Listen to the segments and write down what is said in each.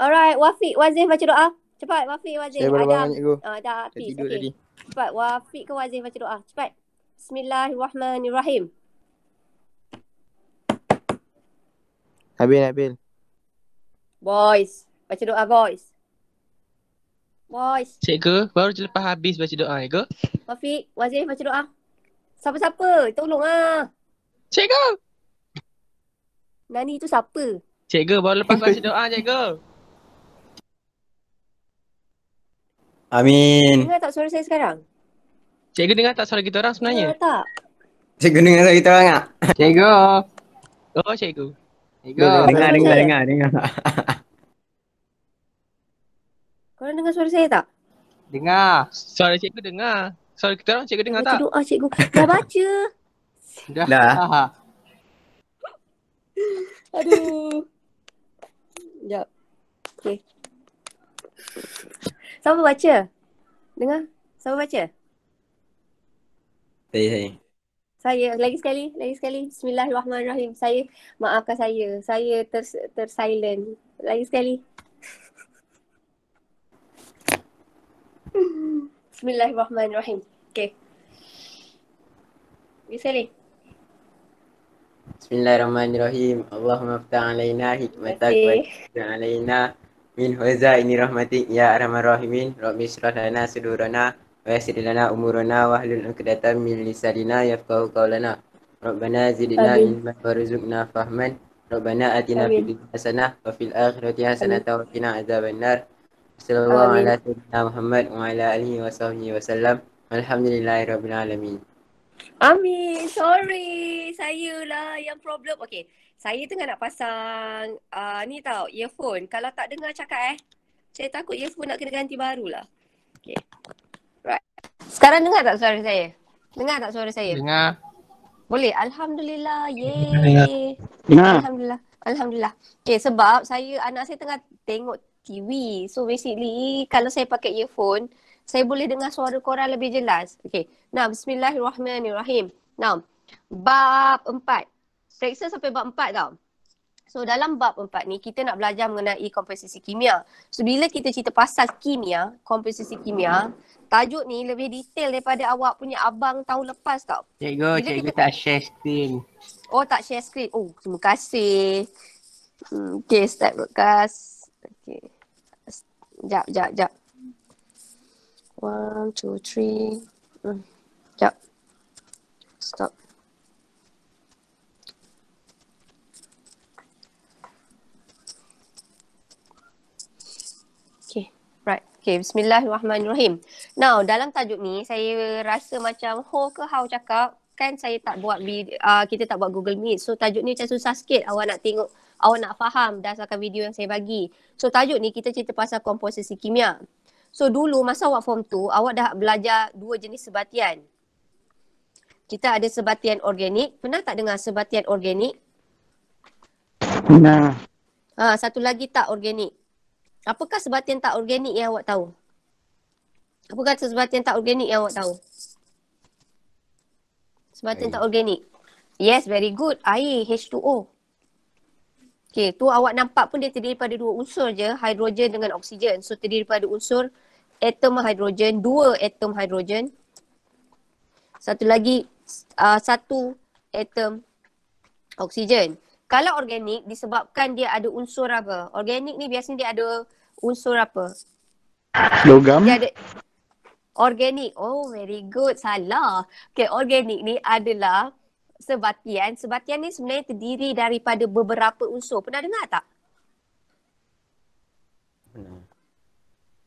Alright, Wafiq, Wazif baca doa. Cepat, Wafiq, Wazif. Saya baru bangun, cikgu. Uh, dah habis. Dah tidur tadi. Cepat, Wafiq ke Wazif baca doa. Cepat. Bismillahirrahmanirrahim. Habil, Habil. Boys. Baca doa, boys. Boys. Cikgu, baru je lepas habis baca doa, ya, cikgu. Wafiq, Wazif baca doa. Siapa-siapa? Tolong ah. Cikgu! Nani tu siapa? Cikgu, baru lepas baca doa, cikgu. Amin. Dengar tak suara saya sekarang? Cikgu dengar tak suara kita orang sebenarnya? Dengar tak. Cikgu dengar suara kita orang tak? Cikgu. Oh, cikgu. Cikgu. Dengar, dengar, dengar, dengar, dengar. Korang dengar suara saya tak? Dengar. Suara cikgu dengar. Suara kita orang cikgu dengar tak? Baca doa cikgu. Dah baca. Dah. Dah. Aduh. Sekejap. Okay. Siapa baca? Dengar. Siapa baca? Saya, saya. Saya lagi sekali, lagi sekali. Bismillahirrahmanirrahim. Saya maafkan saya. Saya ters, tersilent. Lagi sekali. Bismillahirrahmanirrahim. Okay. Lagi sekali. Bismillahirrahmanirrahim. Allahumma fta'alaina hikmatak wa fta'alaina min huza ini rahmatik ya arhamar rahimin rabbi israh lana sudurana wa yassir lana umurana wa hlul 'uqdatam min lisanina yafqahu qawlana rabbana zidna ilman warzuqna fahman rabbana atina fid hasanah wa fil akhirati hasanah wa qina azabannar sallallahu alaihi wa sallam muhammad Ami, sorry. Saya lah yang problem. Okay. Saya tengah nak pasang uh, ni tau, earphone. Kalau tak dengar cakap eh, saya takut earphone nak kena ganti baru lah. Okay. Right. Sekarang dengar tak suara saya? Dengar tak suara saya? Dengar. Boleh? Alhamdulillah. yay. Dengar. Alhamdulillah. Alhamdulillah. Okay, sebab saya, anak saya tengah tengok TV. So basically, kalau saya pakai earphone, saya boleh dengar suara korang lebih jelas. Okey. Nah, bismillahirrahmanirrahim. Nah, bab empat. Periksa sampai bab empat tau. So dalam bab empat ni kita nak belajar mengenai komposisi kimia. So bila kita cerita pasal kimia, komposisi kimia, tajuk ni lebih detail daripada awak punya abang tahun lepas tau. Cikgu, bila cikgu kita... tak share screen. Oh tak share screen. Oh terima kasih. Hmm, okay, start broadcast. Okay. Sekejap, sekejap, sekejap. One, two, three. Mm. Yep. Stop. Okay, bismillahirrahmanirrahim. Now, dalam tajuk ni, saya rasa macam ho oh ke how cakap, kan saya tak buat, uh, kita tak buat Google Meet. So, tajuk ni macam susah sikit awak nak tengok, awak nak faham dasarkan video yang saya bagi. So, tajuk ni kita cerita pasal komposisi kimia. So dulu masa awak form 2, awak dah belajar dua jenis sebatian. Kita ada sebatian organik. Pernah tak dengar sebatian organik? Pernah. Ha, satu lagi tak organik. Apakah sebatian tak organik yang awak tahu? Apakah sebatian tak organik yang awak tahu? Sebatian Air. tak organik. Yes, very good. Air, H2O. Okay, tu awak nampak pun dia terdiri daripada dua unsur je, hidrogen dengan oksigen. So terdiri daripada unsur atom hidrogen, dua atom hidrogen. Satu lagi, uh, satu atom oksigen. Kalau organik disebabkan dia ada unsur apa? Organik ni biasanya dia ada unsur apa? Logam. Dia ada organik. Oh, very good. Salah. Okay, organik ni adalah sebatian. Sebatian ni sebenarnya terdiri daripada beberapa unsur. Pernah dengar tak?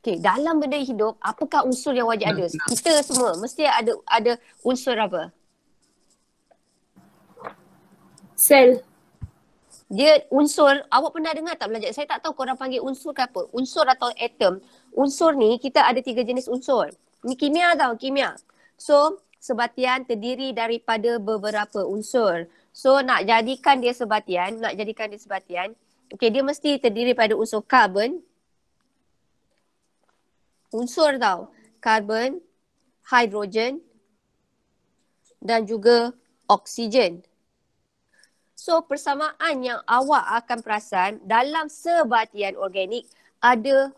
Okay, dalam benda hidup, apakah unsur yang wajib ada? Kita semua mesti ada ada unsur apa? Sel. Dia unsur, awak pernah dengar tak belajar? Saya tak tahu korang panggil unsur ke apa. Unsur atau atom. Unsur ni kita ada tiga jenis unsur. Ni kimia tau, kimia. So, sebatian terdiri daripada beberapa unsur. So nak jadikan dia sebatian, nak jadikan dia sebatian, okay, dia mesti terdiri pada unsur karbon. Unsur tau, karbon, hidrogen dan juga oksigen. So persamaan yang awak akan perasan dalam sebatian organik ada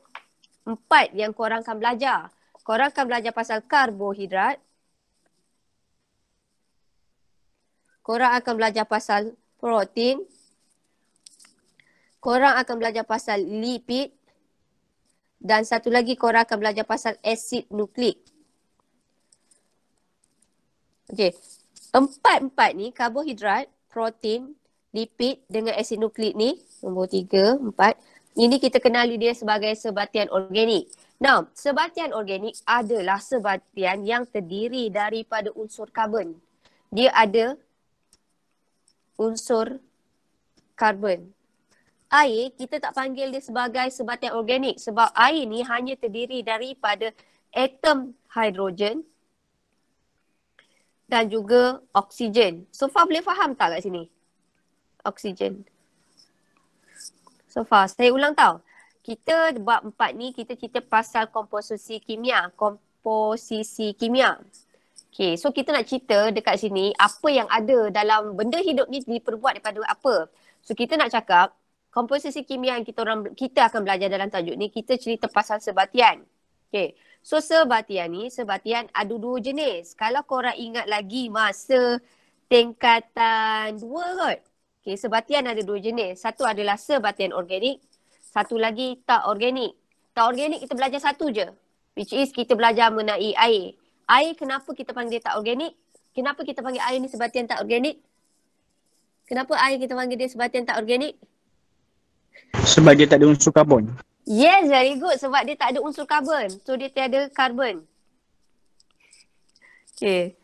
empat yang korang akan belajar. Korang akan belajar pasal karbohidrat, korang akan belajar pasal protein. Korang akan belajar pasal lipid. Dan satu lagi korang akan belajar pasal asid nukleik. Okey. Empat-empat ni karbohidrat, protein, lipid dengan asid nukleik ni. Nombor tiga, empat. Ini kita kenali dia sebagai sebatian organik. Now, sebatian organik adalah sebatian yang terdiri daripada unsur karbon. Dia ada unsur karbon. Air kita tak panggil dia sebagai sebatang organik sebab air ni hanya terdiri daripada atom hidrogen dan juga oksigen. So far boleh faham tak kat sini? Oksigen. So far, saya ulang tau. Kita buat empat ni kita cerita pasal komposisi kimia. Komposisi kimia. Okay, so kita nak cerita dekat sini apa yang ada dalam benda hidup ni diperbuat daripada apa. So kita nak cakap komposisi kimia yang kita orang kita akan belajar dalam tajuk ni kita cerita pasal sebatian. Okay, so sebatian ni sebatian ada dua jenis. Kalau korang ingat lagi masa tingkatan dua kot. Okay, sebatian ada dua jenis. Satu adalah sebatian organik. Satu lagi tak organik. Tak organik kita belajar satu je. Which is kita belajar mengenai air. Air kenapa kita panggil tak organik? Kenapa kita panggil air ni sebatian tak organik? Kenapa air kita panggil dia sebatian tak organik? Sebab dia tak ada unsur karbon. Yes, very good. Sebab dia tak ada unsur karbon. So, dia tiada karbon. Okay.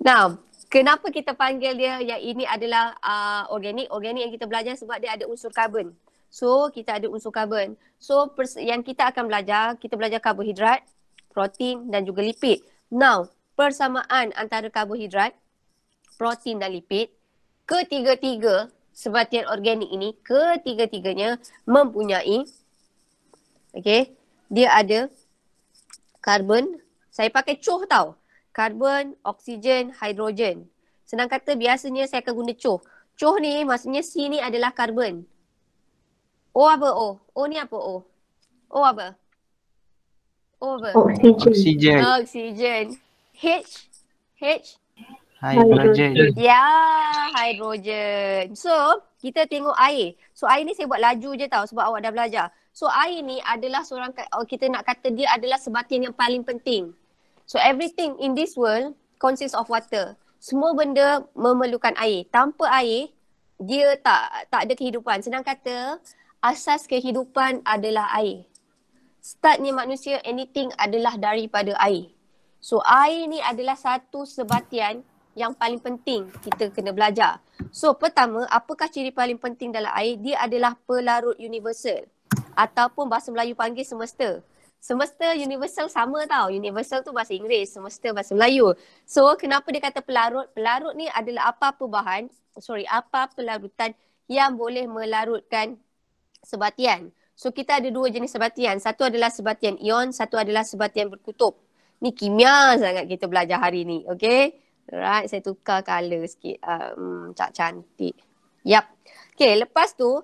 Now, kenapa kita panggil dia yang ini adalah uh, organik? Organik yang kita belajar sebab dia ada unsur karbon. So, kita ada unsur karbon. So, yang kita akan belajar, kita belajar karbohidrat, protein dan juga lipid. Now, persamaan antara karbohidrat, protein dan lipid, ketiga-tiga sebatian organik ini, ketiga-tiganya mempunyai, okay, dia ada karbon, saya pakai cuh tau, karbon, oksigen, hidrogen. Senang kata biasanya saya akan guna cuh. Cuh ni maksudnya C ni adalah karbon. O apa O? O ni apa O? O apa? over. oxygen, Oksigen. Oksigen. H. H. Hydrogen. Ya, yeah, hydrogen. So, kita tengok air. So, air ni saya buat laju je tau sebab awak dah belajar. So, air ni adalah seorang, oh, kita nak kata dia adalah sebatian yang paling penting. So, everything in this world consists of water. Semua benda memerlukan air. Tanpa air, dia tak tak ada kehidupan. Senang kata, asas kehidupan adalah air startnya manusia anything adalah daripada air. So air ni adalah satu sebatian yang paling penting kita kena belajar. So pertama, apakah ciri paling penting dalam air? Dia adalah pelarut universal ataupun bahasa Melayu panggil semesta. Semesta universal sama tau. Universal tu bahasa Inggeris, semesta bahasa Melayu. So kenapa dia kata pelarut? Pelarut ni adalah apa-apa bahan, sorry, apa pelarutan yang boleh melarutkan sebatian. So kita ada dua jenis sebatian. Satu adalah sebatian ion, satu adalah sebatian berkutub. Ni kimia sangat kita belajar hari ni. Okay. Alright, saya tukar colour sikit. Um, tak cantik. Yap. Okay, lepas tu,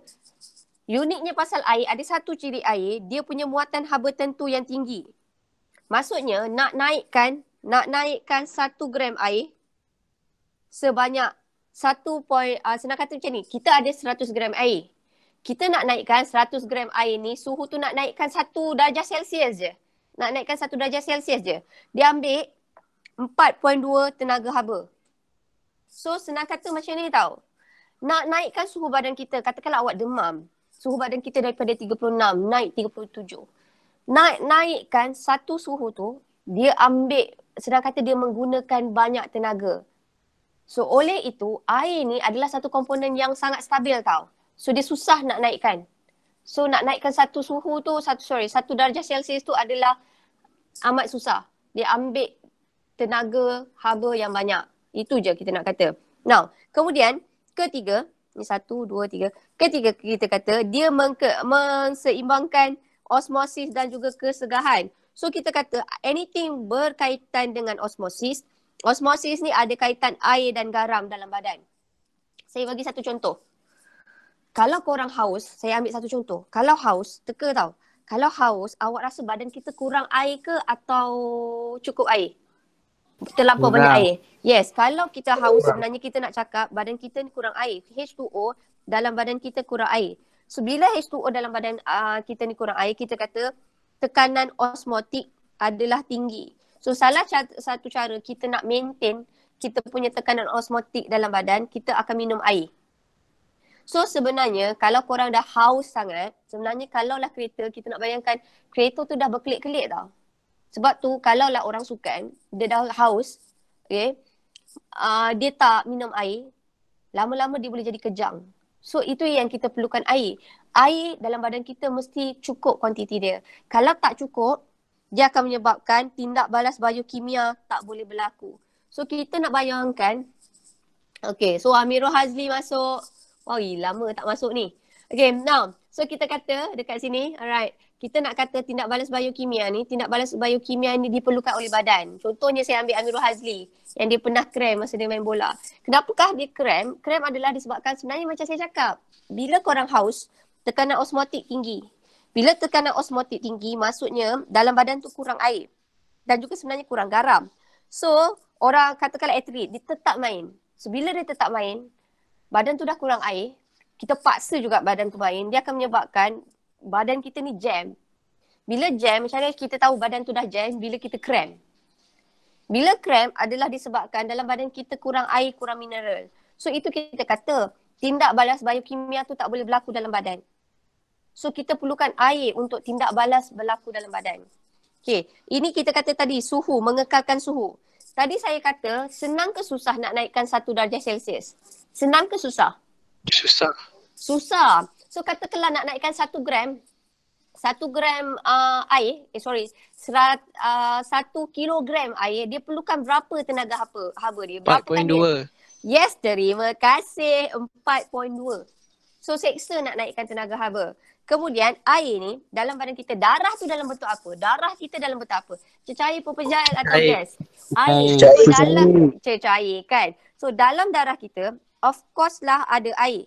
uniknya pasal air, ada satu ciri air, dia punya muatan haba tentu yang tinggi. Maksudnya, nak naikkan, nak naikkan satu gram air sebanyak satu poin, uh, ah, senang kata macam ni, kita ada seratus gram air kita nak naikkan 100 gram air ni suhu tu nak naikkan satu darjah Celsius je. Nak naikkan satu darjah Celsius je. Dia ambil 4.2 tenaga haba. So senang kata macam ni tau. Nak naikkan suhu badan kita, katakanlah awak demam. Suhu badan kita daripada 36 naik 37. Naik naikkan satu suhu tu, dia ambil senang kata dia menggunakan banyak tenaga. So oleh itu, air ni adalah satu komponen yang sangat stabil tau. So dia susah nak naikkan. So nak naikkan satu suhu tu, satu sorry, satu darjah Celsius tu adalah amat susah. Dia ambil tenaga haba yang banyak. Itu je kita nak kata. Now, kemudian ketiga, ni satu, dua, tiga. Ketiga kita kata dia mengke, menseimbangkan osmosis dan juga kesegahan. So kita kata anything berkaitan dengan osmosis, osmosis ni ada kaitan air dan garam dalam badan. Saya bagi satu contoh kalau korang haus, saya ambil satu contoh. Kalau haus, teka tau. Kalau haus, awak rasa badan kita kurang air ke atau cukup air? Terlalu kurang. banyak air. Yes, kalau kita haus sebenarnya kita nak cakap badan kita ni kurang air. H2O dalam badan kita kurang air. So, bila H2O dalam badan uh, kita ni kurang air, kita kata tekanan osmotik adalah tinggi. So, salah satu cara kita nak maintain kita punya tekanan osmotik dalam badan, kita akan minum air. So sebenarnya kalau korang dah haus sangat, sebenarnya kalau lah kereta kita nak bayangkan kereta tu dah berkelit-kelit tau. Sebab tu kalau lah orang sukan, kan, dia dah haus, okay, uh, dia tak minum air, lama-lama dia boleh jadi kejang. So itu yang kita perlukan air. Air dalam badan kita mesti cukup kuantiti dia. Kalau tak cukup, dia akan menyebabkan tindak balas biokimia tak boleh berlaku. So kita nak bayangkan, okay, so Amirul Hazli masuk, Wow, lama tak masuk ni. Okay, now. So kita kata dekat sini, alright. Kita nak kata tindak balas biokimia ni, tindak balas biokimia ni diperlukan oleh badan. Contohnya saya ambil Amirul Hazli yang dia pernah krem masa dia main bola. Kenapakah dia krem? Krem adalah disebabkan sebenarnya macam saya cakap, bila korang haus, tekanan osmotik tinggi. Bila tekanan osmotik tinggi, maksudnya dalam badan tu kurang air dan juga sebenarnya kurang garam. So, orang katakanlah atlet, dia tetap main. So, bila dia tetap main, badan tu dah kurang air, kita paksa juga badan tu main, dia akan menyebabkan badan kita ni jam. Bila jam, macam mana kita tahu badan tu dah jam, bila kita kram. Bila kram adalah disebabkan dalam badan kita kurang air, kurang mineral. So itu kita kata, tindak balas biokimia tu tak boleh berlaku dalam badan. So kita perlukan air untuk tindak balas berlaku dalam badan. Okay, ini kita kata tadi suhu, mengekalkan suhu. Tadi saya kata senang ke susah nak naikkan satu darjah Celsius? Senang ke susah? Susah. Susah. So katakanlah nak naikkan satu gram, satu gram uh, air, eh, sorry, serat, uh, satu kilogram air, dia perlukan berapa tenaga apa? Haba dia? 4.2. Yes, terima kasih. 4.2. So seksa nak naikkan tenaga haba. Kemudian air ni dalam badan kita, darah tu dalam bentuk apa? Darah kita dalam bentuk apa? Cecair pun atau gas? Air. Air. Cecair. Dalam, cecair kan? So dalam darah kita, of course lah ada air.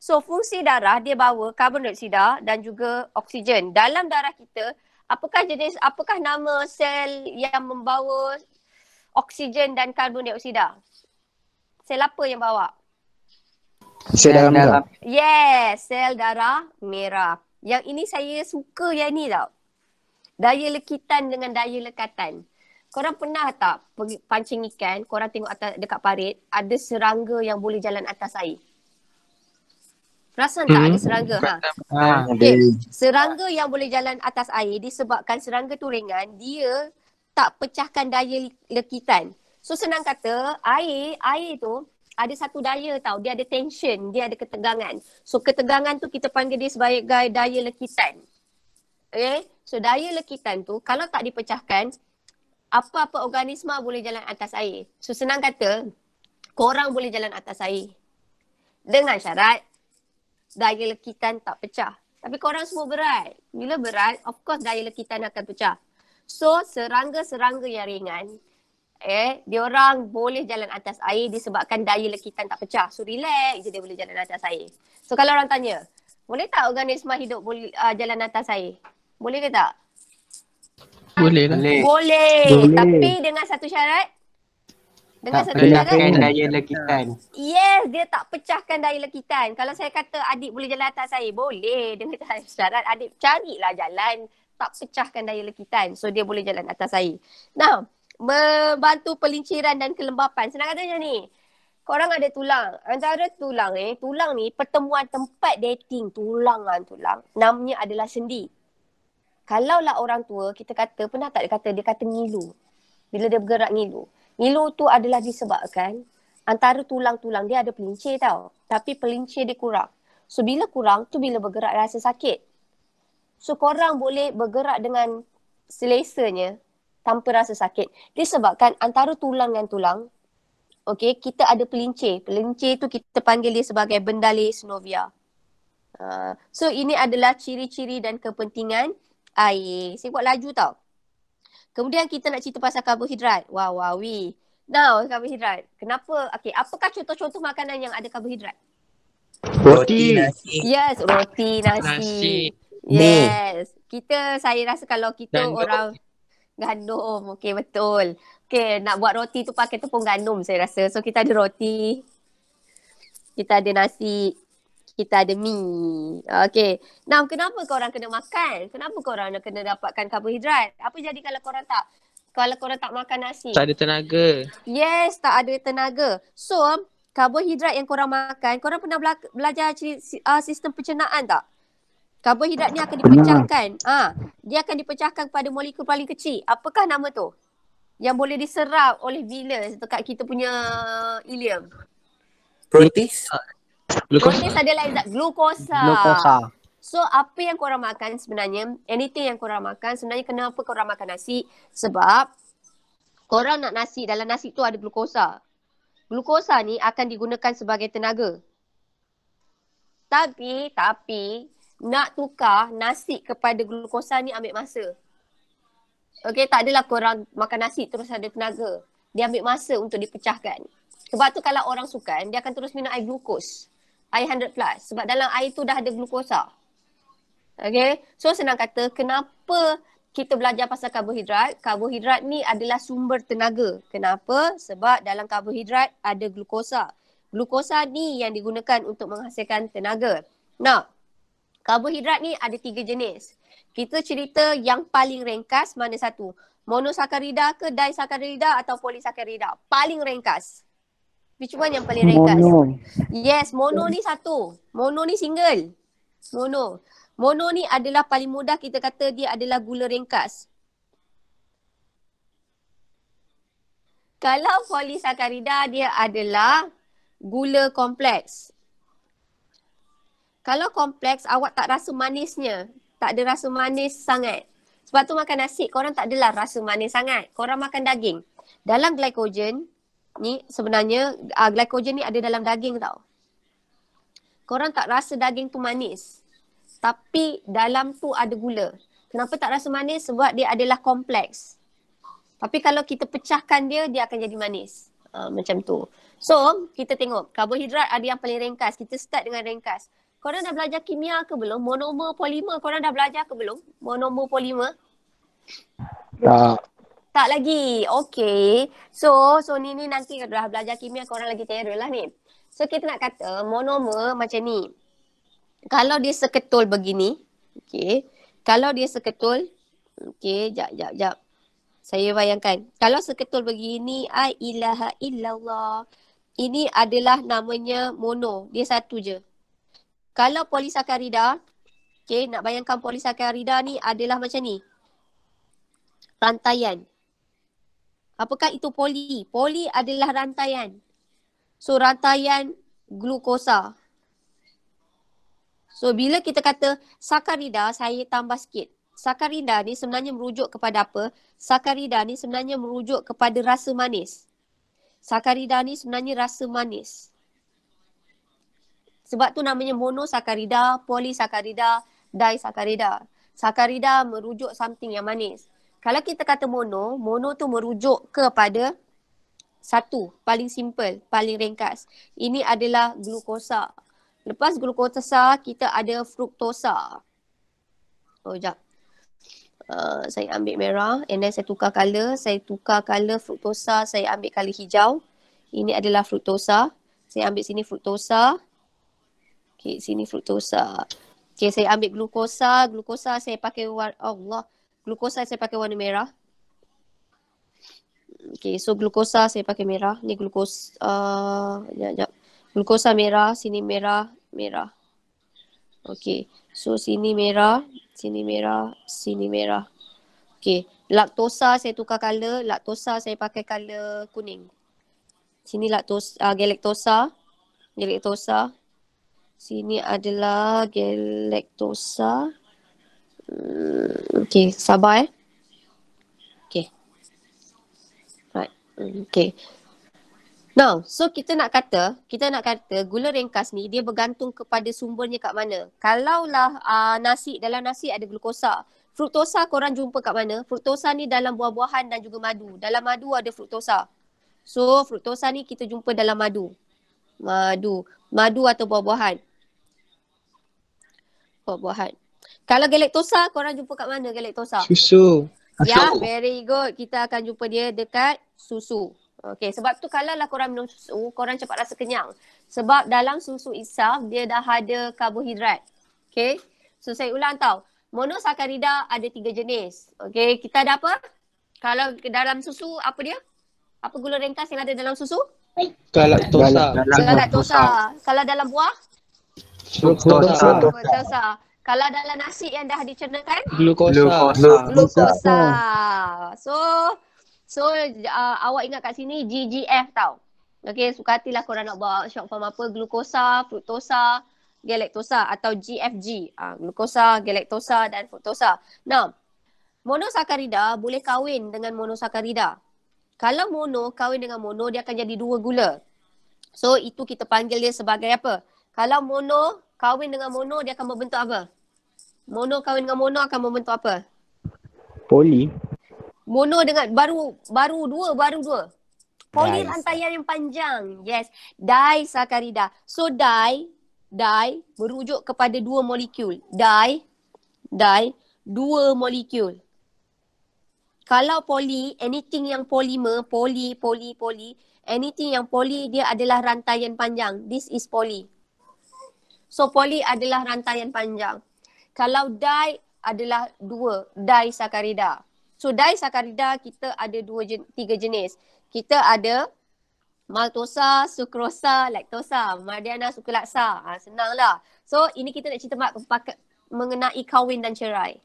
So fungsi darah dia bawa karbon dioksida dan juga oksigen. Dalam darah kita, apakah jenis apakah nama sel yang membawa oksigen dan karbon dioksida? Sel apa yang bawa? Sel darah merah. Yes, sel darah merah. Yang ini saya suka yang ni tau. Daya lekitan dengan daya lekatan. Korang pernah tak pergi pancing ikan, korang tengok atas dekat parit, ada serangga yang boleh jalan atas air? Perasan tak ada hmm. serangga? Ha? Ah, okay. Serangga yang boleh jalan atas air disebabkan serangga tu ringan, dia tak pecahkan daya lekitan. So senang kata, air, air tu ada satu daya tau. Dia ada tension, dia ada ketegangan. So ketegangan tu kita panggil dia sebagai daya lekitan. Okay? So daya lekitan tu kalau tak dipecahkan, apa-apa organisma boleh jalan atas air. So senang kata, korang boleh jalan atas air. Dengan syarat, daya lekitan tak pecah. Tapi korang semua berat. Bila berat, of course daya lekitan akan pecah. So serangga-serangga yang ringan, eh, dia orang boleh jalan atas air disebabkan daya lekitan tak pecah. So relax je dia boleh jalan atas air. So kalau orang tanya, boleh tak organisma hidup boleh uh, jalan atas air? Boleh ke tak? Boleh lah. Boleh. Boleh. Tapi dengan satu syarat. Dengan tak satu syarat. Tak pecahkan daya lekitan. Yes, dia tak pecahkan daya lekitan. Kalau saya kata adik boleh jalan atas saya, boleh. Dengan satu syarat, adik carilah jalan tak pecahkan daya lekitan. So dia boleh jalan atas saya. Now, membantu pelinciran dan kelembapan. Senang kata macam ni. Korang ada tulang. Antara tulang eh, tulang ni pertemuan tempat dating tulang kan tulang. Namanya adalah sendi kalaulah orang tua kita kata pernah tak dia kata dia kata ngilu bila dia bergerak ngilu ngilu tu adalah disebabkan antara tulang-tulang dia ada pelincir tau tapi pelincir dia kurang so bila kurang tu bila bergerak rasa sakit so korang boleh bergerak dengan selesanya tanpa rasa sakit disebabkan antara tulang dengan tulang Okay, kita ada pelincir. Pelincir tu kita panggil dia sebagai bendali synovia. Uh, so ini adalah ciri-ciri dan kepentingan air. Saya buat laju tau. Kemudian kita nak cerita pasal karbohidrat. Wow, wow, we. Now, karbohidrat. Kenapa? Okay, apakah contoh-contoh makanan yang ada karbohidrat? Roti. nasi. Yes, roti, nasi. nasi. Yes. Mee. Kita, saya rasa kalau kita Dan orang... Gandum. Okay, betul. Okay, nak buat roti tu pakai tepung gandum saya rasa. So, kita ada roti. Kita ada nasi kita ada mi. Okay. Nah, kenapa kau orang kena makan? Kenapa kau orang nak kena dapatkan karbohidrat? Apa jadi kalau kau orang tak kalau kau orang tak makan nasi? Tak ada tenaga. Yes, tak ada tenaga. So, karbohidrat yang kau orang makan, kau orang pernah bela- belajar ciri, uh, sistem pencernaan tak? Karbohidrat ni akan dipecahkan. Ah, ha, dia akan dipecahkan kepada molekul paling kecil. Apakah nama tu? Yang boleh diserap oleh bilis dekat kita punya uh, ileum. Protein. Ah, glukosa. Manis adalah exact glukosa. Lah. Glukosa. Ah. So apa yang korang makan sebenarnya, anything yang korang makan sebenarnya kenapa korang makan nasi? Sebab korang nak nasi, dalam nasi tu ada glukosa. Ah. Glukosa ah, ni akan digunakan sebagai tenaga. Tapi, tapi nak tukar nasi kepada glukosa ni ambil masa. Okay, tak adalah korang makan nasi terus ada tenaga. Dia ambil masa untuk dipecahkan. Sebab tu kalau orang sukan, dia akan terus minum air glukosa. Air 100 plus sebab dalam air tu dah ada glukosa. Okay, so senang kata kenapa kita belajar pasal karbohidrat, karbohidrat ni adalah sumber tenaga. Kenapa? Sebab dalam karbohidrat ada glukosa. Glukosa ni yang digunakan untuk menghasilkan tenaga. Nah, karbohidrat ni ada tiga jenis. Kita cerita yang paling ringkas mana satu? Monosakarida ke disakarida atau polisakarida? Paling ringkas. Which one yang paling ringkas. Mono. Yes, mono ni satu. Mono ni single. Mono. Mono ni adalah paling mudah kita kata dia adalah gula ringkas. Kalau polisakarida dia adalah gula kompleks. Kalau kompleks awak tak rasa manisnya. Tak ada rasa manis sangat. Sebab tu makan nasi korang tak adalah rasa manis sangat. Korang makan daging. Dalam glycogen, ni sebenarnya uh, glycogen ni ada dalam daging tau. Korang tak rasa daging tu manis. Tapi dalam tu ada gula. Kenapa tak rasa manis? Sebab dia adalah kompleks. Tapi kalau kita pecahkan dia, dia akan jadi manis. Uh, macam tu. So, kita tengok. Karbohidrat ada yang paling ringkas. Kita start dengan ringkas. Korang dah belajar kimia ke belum? Monomer, polimer. Korang dah belajar ke belum? Monomer, polimer. Tak. Uh. Tak lagi. Okay. So, so ni ni nanti kalau dah belajar kimia korang lagi terror lah ni. So, kita nak kata monomer macam ni. Kalau dia seketul begini. Okay. Kalau dia seketul. Okay. Jap, jap, jap. Saya bayangkan. Kalau seketul begini. Ai ilaha illallah. Ini adalah namanya mono. Dia satu je. Kalau polisakarida. Okay. Nak bayangkan polisakarida ni adalah macam ni. Rantaian. Rantaian. Apakah itu poli? Poli adalah rantaian. So rantaian glukosa. So bila kita kata sakarida, saya tambah sikit. Sakarida ni sebenarnya merujuk kepada apa? Sakarida ni sebenarnya merujuk kepada rasa manis. Sakarida ni sebenarnya rasa manis. Sebab tu namanya monosakarida, polisakarida, disakarida. Sakarida merujuk something yang manis kalau kita kata mono, mono tu merujuk kepada satu, paling simple, paling ringkas. Ini adalah glukosa. Lepas glukosa, kita ada fruktosa. Oh, sekejap. Uh, saya ambil merah and then saya tukar color. Saya tukar color fruktosa, saya ambil color hijau. Ini adalah fruktosa. Saya ambil sini fruktosa. Okay, sini fruktosa. Okay, saya ambil glukosa. Glukosa saya pakai warna, oh, Allah glukosa saya pakai warna merah. Okay, so glukosa saya pakai merah. Ni glukos, uh, glukosa merah, sini merah, merah. Okay, so sini merah, sini merah, sini merah. Okay, laktosa saya tukar color, laktosa saya pakai color kuning. Sini laktos, uh, galactosa, galactosa. Sini adalah galactosa. Okay, sabar eh. Okay. Right. Okay. Now, so kita nak kata, kita nak kata gula ringkas ni dia bergantung kepada sumbernya kat mana. Kalaulah uh, nasi, dalam nasi ada glukosa. Fruktosa korang jumpa kat mana? Fruktosa ni dalam buah-buahan dan juga madu. Dalam madu ada fruktosa. So, fruktosa ni kita jumpa dalam madu. Madu. Madu atau buah-buahan. Buah-buahan. Kalau Galactosa, korang jumpa kat mana Galactosa? Susu. Ya, yeah, very good. Kita akan jumpa dia dekat susu. Okay, sebab tu kalau lah korang minum susu, korang cepat rasa kenyang. Sebab dalam susu itself, dia dah ada karbohidrat. Okay, so saya ulang tau. Monosakarida ada tiga jenis. Okay, kita ada apa? Kalau dalam susu, apa dia? Apa gula ringkas yang ada dalam susu? Galactosa. Galactosa. Kalau dalam buah? Fructosa. Fructosa. Fructosa. Fructosa. Fructosa. Fructosa. Fructosa kalau dalam nasi yang dah dicernakan glukosa glukosa so so uh, awak ingat kat sini GGF tau okey sukatilah korang nak buat short form apa glukosa fruktosa galactosa atau GFG uh, ah, glukosa galactosa dan fruktosa now monosakarida boleh kahwin dengan monosakarida kalau mono kahwin dengan mono dia akan jadi dua gula so itu kita panggil dia sebagai apa kalau mono kahwin dengan mono dia akan membentuk apa? Mono kawin dengan Mono akan membentuk apa? Poli. Mono dengan baru baru dua baru dua. Poli nice. yang panjang. Yes. Dai sakarida. So dai dai merujuk kepada dua molekul. Dai dai dua molekul. Kalau poli anything yang polimer, poli poli poli anything yang poli dia adalah rantaian panjang. This is poli. So poli adalah rantaian panjang kalau dai adalah dua dai sakarida so dai sakarida kita ada dua tiga jenis kita ada maltosa sukrosa laktosa madiana, sukralasa ha, senanglah so ini kita nak cerita mak mengenai kahwin dan cerai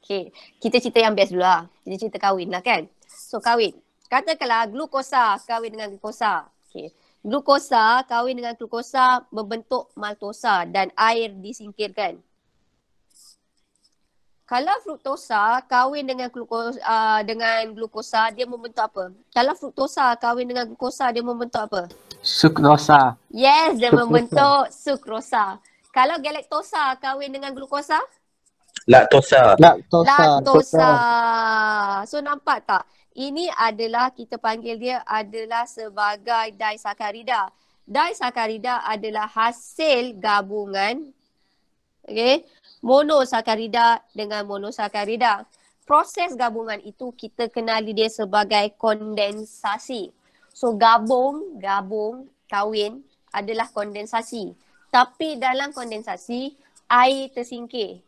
Okay, kita cerita yang best dulu lah. Kita cerita kahwin lah kan. So kahwin. Katakanlah glukosa kahwin dengan glukosa. Okay. Glukosa kahwin dengan glukosa membentuk maltosa dan air disingkirkan kalau fruktosa kahwin dengan glukosa uh, dengan glukosa dia membentuk apa? Kalau fruktosa kahwin dengan glukosa dia membentuk apa? Sukrosa. Yes, dia sukrosa. membentuk sukrosa. Kalau galaktosa kahwin dengan glukosa? Laktosa. Laktosa. Laktosa. So nampak tak? Ini adalah kita panggil dia adalah sebagai disakarida. Disakarida adalah hasil gabungan Okay monosakarida dengan monosakarida. Proses gabungan itu kita kenali dia sebagai kondensasi. So gabung, gabung, kawin adalah kondensasi. Tapi dalam kondensasi, air tersingkir.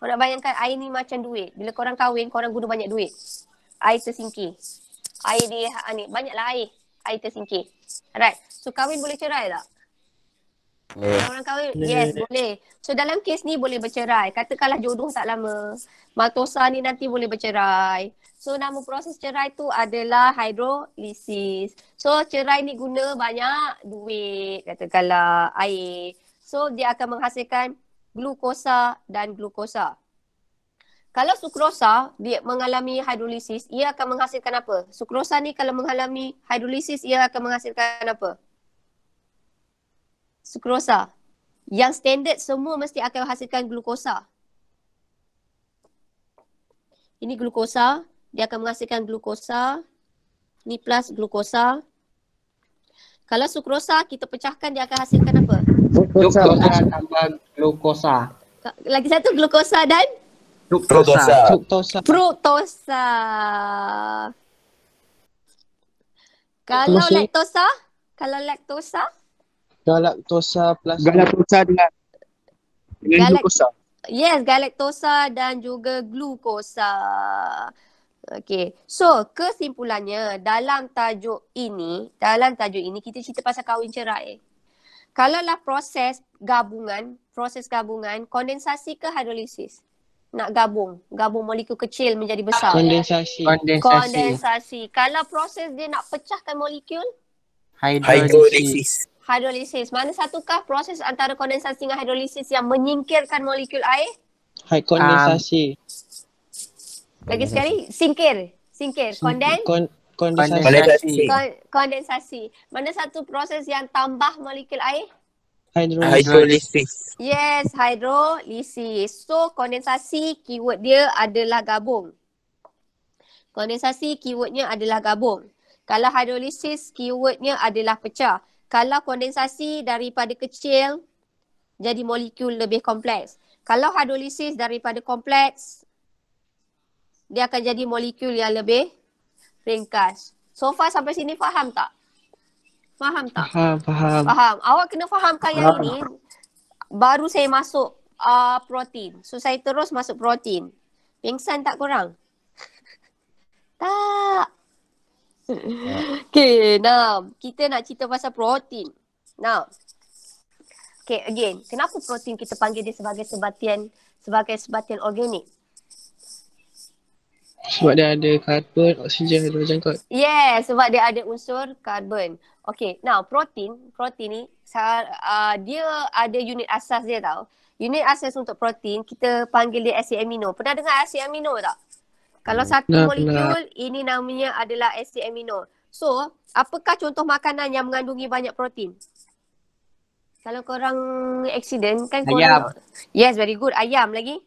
Kau nak bayangkan air ni macam duit. Bila korang kahwin, korang guna banyak duit. Air tersingkir. Air dia, ah, ni, banyaklah air. Air tersingkir. Alright. So kahwin boleh cerai tak? Yes. Orang kahwin, yes boleh. So dalam kes ni boleh bercerai. Katakanlah jodoh tak lama. Matosa ni nanti boleh bercerai. So nama proses cerai tu adalah hidrolisis. So cerai ni guna banyak duit, katakanlah air. So dia akan menghasilkan glukosa dan glukosa. Kalau sukrosa dia mengalami hidrolisis, ia akan menghasilkan apa? Sukrosa ni kalau mengalami hidrolisis, ia akan menghasilkan apa? sukrosa yang standard semua mesti akan hasilkan glukosa. Ini glukosa, dia akan menghasilkan glukosa. Ini plus glukosa. Kalau sukrosa kita pecahkan dia akan hasilkan apa? Glukosa, glukosa tambah glukosa. Lagi satu glukosa dan fruktosa. Fruktosa. Kalau laktosa? Kalau laktosa? Galactosa plus Galactosa dengan dengan Galact- glukosa. Yes, galactosa dan juga glukosa. Okay, so kesimpulannya dalam tajuk ini, dalam tajuk ini kita cerita pasal kahwin cerai. Eh. Kalau lah proses gabungan, proses gabungan, kondensasi ke hidrolisis? Nak gabung, gabung molekul kecil menjadi besar. Kondensasi. Kondensasi. kondensasi. kondensasi. Kalau proses dia nak pecahkan molekul? hidrolisis hidrolisis. Mana satukah proses antara kondensasi dengan hidrolisis yang menyingkirkan molekul air? Hai kondensasi. Um, Lagi sekali, singkir. Singkir. Konden? Kon- kondensasi. kondensasi. Kondensasi. Mana satu proses yang tambah molekul air? Hidrolisis. Yes, hidrolisis. So, kondensasi keyword dia adalah gabung. Kondensasi keywordnya adalah gabung. Kalau hidrolisis keywordnya adalah pecah kalau kondensasi daripada kecil jadi molekul lebih kompleks. Kalau hidrolisis daripada kompleks dia akan jadi molekul yang lebih ringkas. So far sampai sini faham tak? Faham tak? Faham, faham. Faham. Awak kena fahamkan faham. yang ini. Baru saya masuk uh, protein. So saya terus masuk protein. Pengsan tak kurang? tak okay, now kita nak cerita pasal protein. Now, okay again, kenapa protein kita panggil dia sebagai sebatian sebagai sebatian organik? Sebab dia ada karbon, oksigen, macam kot. Yeah, sebab dia ada unsur karbon. Okay, now protein, protein ni uh, dia ada unit asas dia tau. Unit asas untuk protein kita panggil dia asid amino. Pernah dengar asid amino tak? Kalau hmm. satu nah, molekul nah. ini namanya adalah asid amino. So, apakah contoh makanan yang mengandungi banyak protein? Kalau korang accident kan korang Ayam. Yes, very good. Ayam lagi.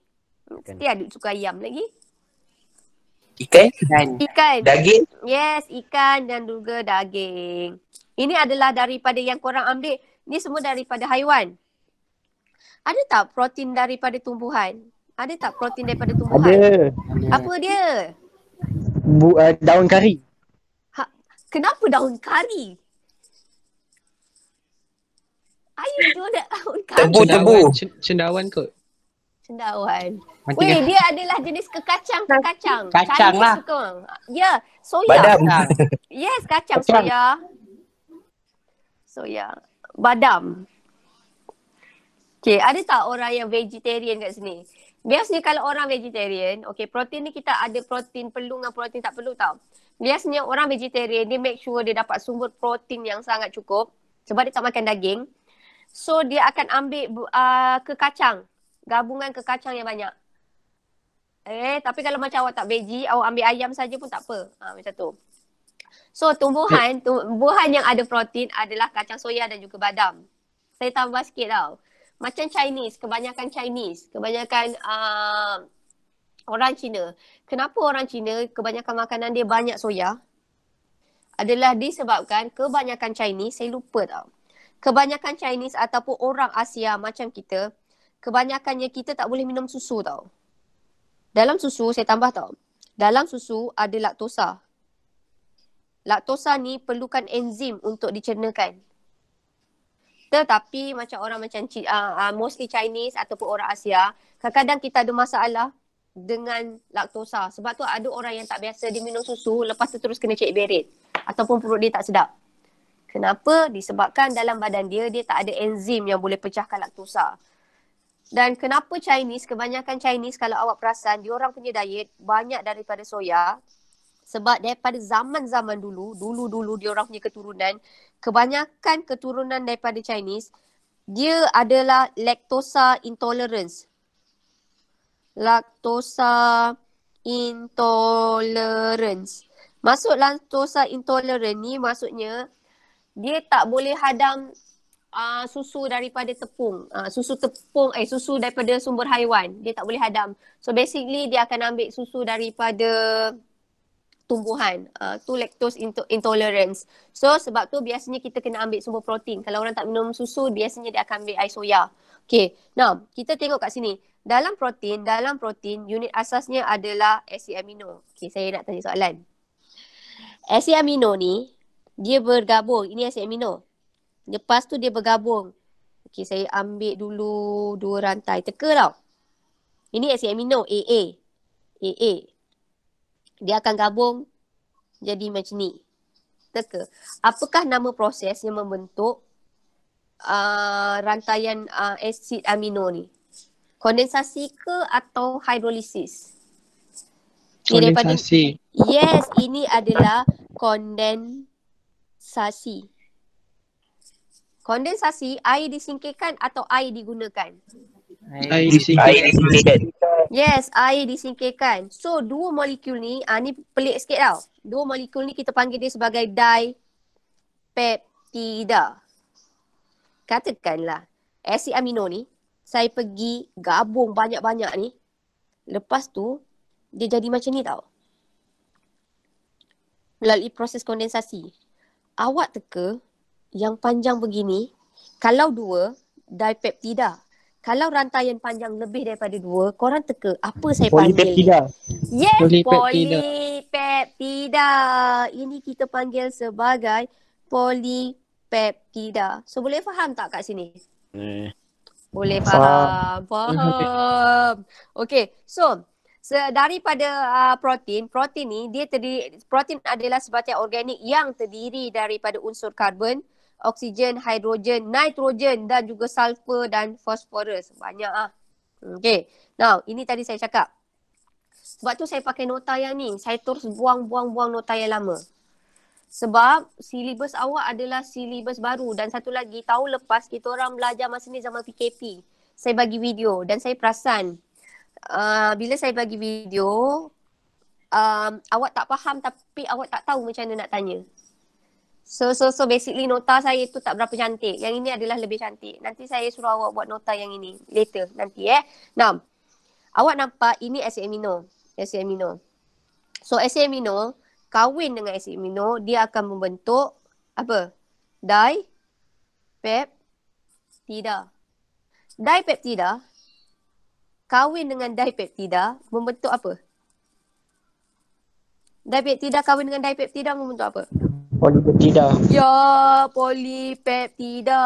Mesti ada suka ayam lagi. Ikan. Ikan. Daging. Yes, ikan dan juga daging. Ini adalah daripada yang korang ambil. Ini semua daripada haiwan. Ada tak protein daripada tumbuhan? Ada tak protein daripada tumbuhan? Ada. Apa dia? Bu, uh, daun kari. Ha, kenapa daun kari? Ayuh jual daun kari. Tebu, tebu. Cendawan kot. Cendawan. Mati Weh, kan? dia adalah jenis kekacang, kekacang. Kacang lah. Ya, yeah, soya. Badam. Yes, kacang, kacang. soya. Soya. Badam. Okay, ada tak orang yang vegetarian kat sini? Biasanya kalau orang vegetarian, okay, protein ni kita ada protein perlu dengan protein tak perlu tau. Biasanya orang vegetarian, dia make sure dia dapat sumber protein yang sangat cukup sebab dia tak makan daging. So, dia akan ambil uh, ke Gabungan kekacang yang banyak. Eh, tapi kalau macam awak tak veggie, awak ambil ayam saja pun tak apa. Ha, macam tu. So, tumbuhan, tumbuhan yang ada protein adalah kacang soya dan juga badam. Saya tambah sikit tau macam Chinese, kebanyakan Chinese, kebanyakan uh, orang Cina. Kenapa orang Cina kebanyakan makanan dia banyak soya? Adalah disebabkan kebanyakan Chinese, saya lupa tau. Kebanyakan Chinese ataupun orang Asia macam kita, kebanyakannya kita tak boleh minum susu tau. Dalam susu, saya tambah tau. Dalam susu ada laktosa. Laktosa ni perlukan enzim untuk dicernakan. Tetapi macam orang macam uh, uh, mostly Chinese ataupun orang Asia, kadang-kadang kita ada masalah dengan laktosa. Sebab tu ada orang yang tak biasa dia minum susu lepas tu terus kena cek berit ataupun perut dia tak sedap. Kenapa? Disebabkan dalam badan dia dia tak ada enzim yang boleh pecahkan laktosa. Dan kenapa Chinese, kebanyakan Chinese kalau awak perasan, dia orang punya diet banyak daripada soya. Sebab daripada zaman-zaman dulu, dulu-dulu dia orang punya keturunan, kebanyakan keturunan daripada Chinese dia adalah lactosa intolerance. Lactosa intolerance. Maksud lactosa intolerance ni maksudnya dia tak boleh hadam uh, susu daripada tepung. Uh, susu tepung, eh susu daripada sumber haiwan. Dia tak boleh hadam. So basically dia akan ambil susu daripada tumbuhan uh, tu lactose intolerance so sebab tu biasanya kita kena ambil sumber protein kalau orang tak minum susu biasanya dia akan ambil air soya okey now kita tengok kat sini dalam protein dalam protein unit asasnya adalah acid amino Okay, saya nak tanya soalan acid amino ni dia bergabung ini acid amino lepas tu dia bergabung Okay, saya ambil dulu dua rantai teka tau ini acid amino AA AA dia akan gabung jadi macam ni. Teka. Apakah nama proses yang membentuk uh, rantaian uh, asid amino ni? Kondensasi ke atau hidrolisis? Kondensasi. yes, ini adalah kondensasi. Kondensasi, air disingkirkan atau air digunakan? air disingkirkan. Yes, air disingkirkan. So dua molekul ni, ah ni pelik sikit tau. Dua molekul ni kita panggil dia sebagai dipeptida. Katakanlah asid amino ni saya pergi gabung banyak-banyak ni. Lepas tu dia jadi macam ni tau. Melalui proses kondensasi. Awak teka yang panjang begini kalau dua dipeptida kalau rantai yang panjang lebih daripada dua, korang teka apa saya panggil? Polipeptida. Yeah, polipeptida. polipeptida. Ini kita panggil sebagai polipeptida. So boleh faham tak kat sini? Eh. Boleh faham. Faham. faham. Okay, so So, daripada uh, protein, protein ni dia terdiri protein adalah sebatang organik yang terdiri daripada unsur karbon, oksigen, hidrogen, nitrogen dan juga sulfur dan fosforus. Banyak ah. Okay. Now, ini tadi saya cakap. Sebab tu saya pakai nota yang ni. Saya terus buang-buang-buang nota yang lama. Sebab silibus awak adalah silibus baru. Dan satu lagi, tahun lepas kita orang belajar masa ni zaman PKP. Saya bagi video dan saya perasan. Uh, bila saya bagi video, um, awak tak faham tapi awak tak tahu macam mana nak tanya. So so so basically nota saya tu tak berapa cantik. Yang ini adalah lebih cantik. Nanti saya suruh awak buat nota yang ini later nanti eh. Nah, Awak nampak ini acid amino. Acid amino. So acid amino kawin dengan acid amino dia akan membentuk apa? Di peptida. Di peptida kawin dengan di peptida membentuk apa? Di peptida kawin dengan di peptida membentuk apa? Polipeptida. Ya, polipeptida.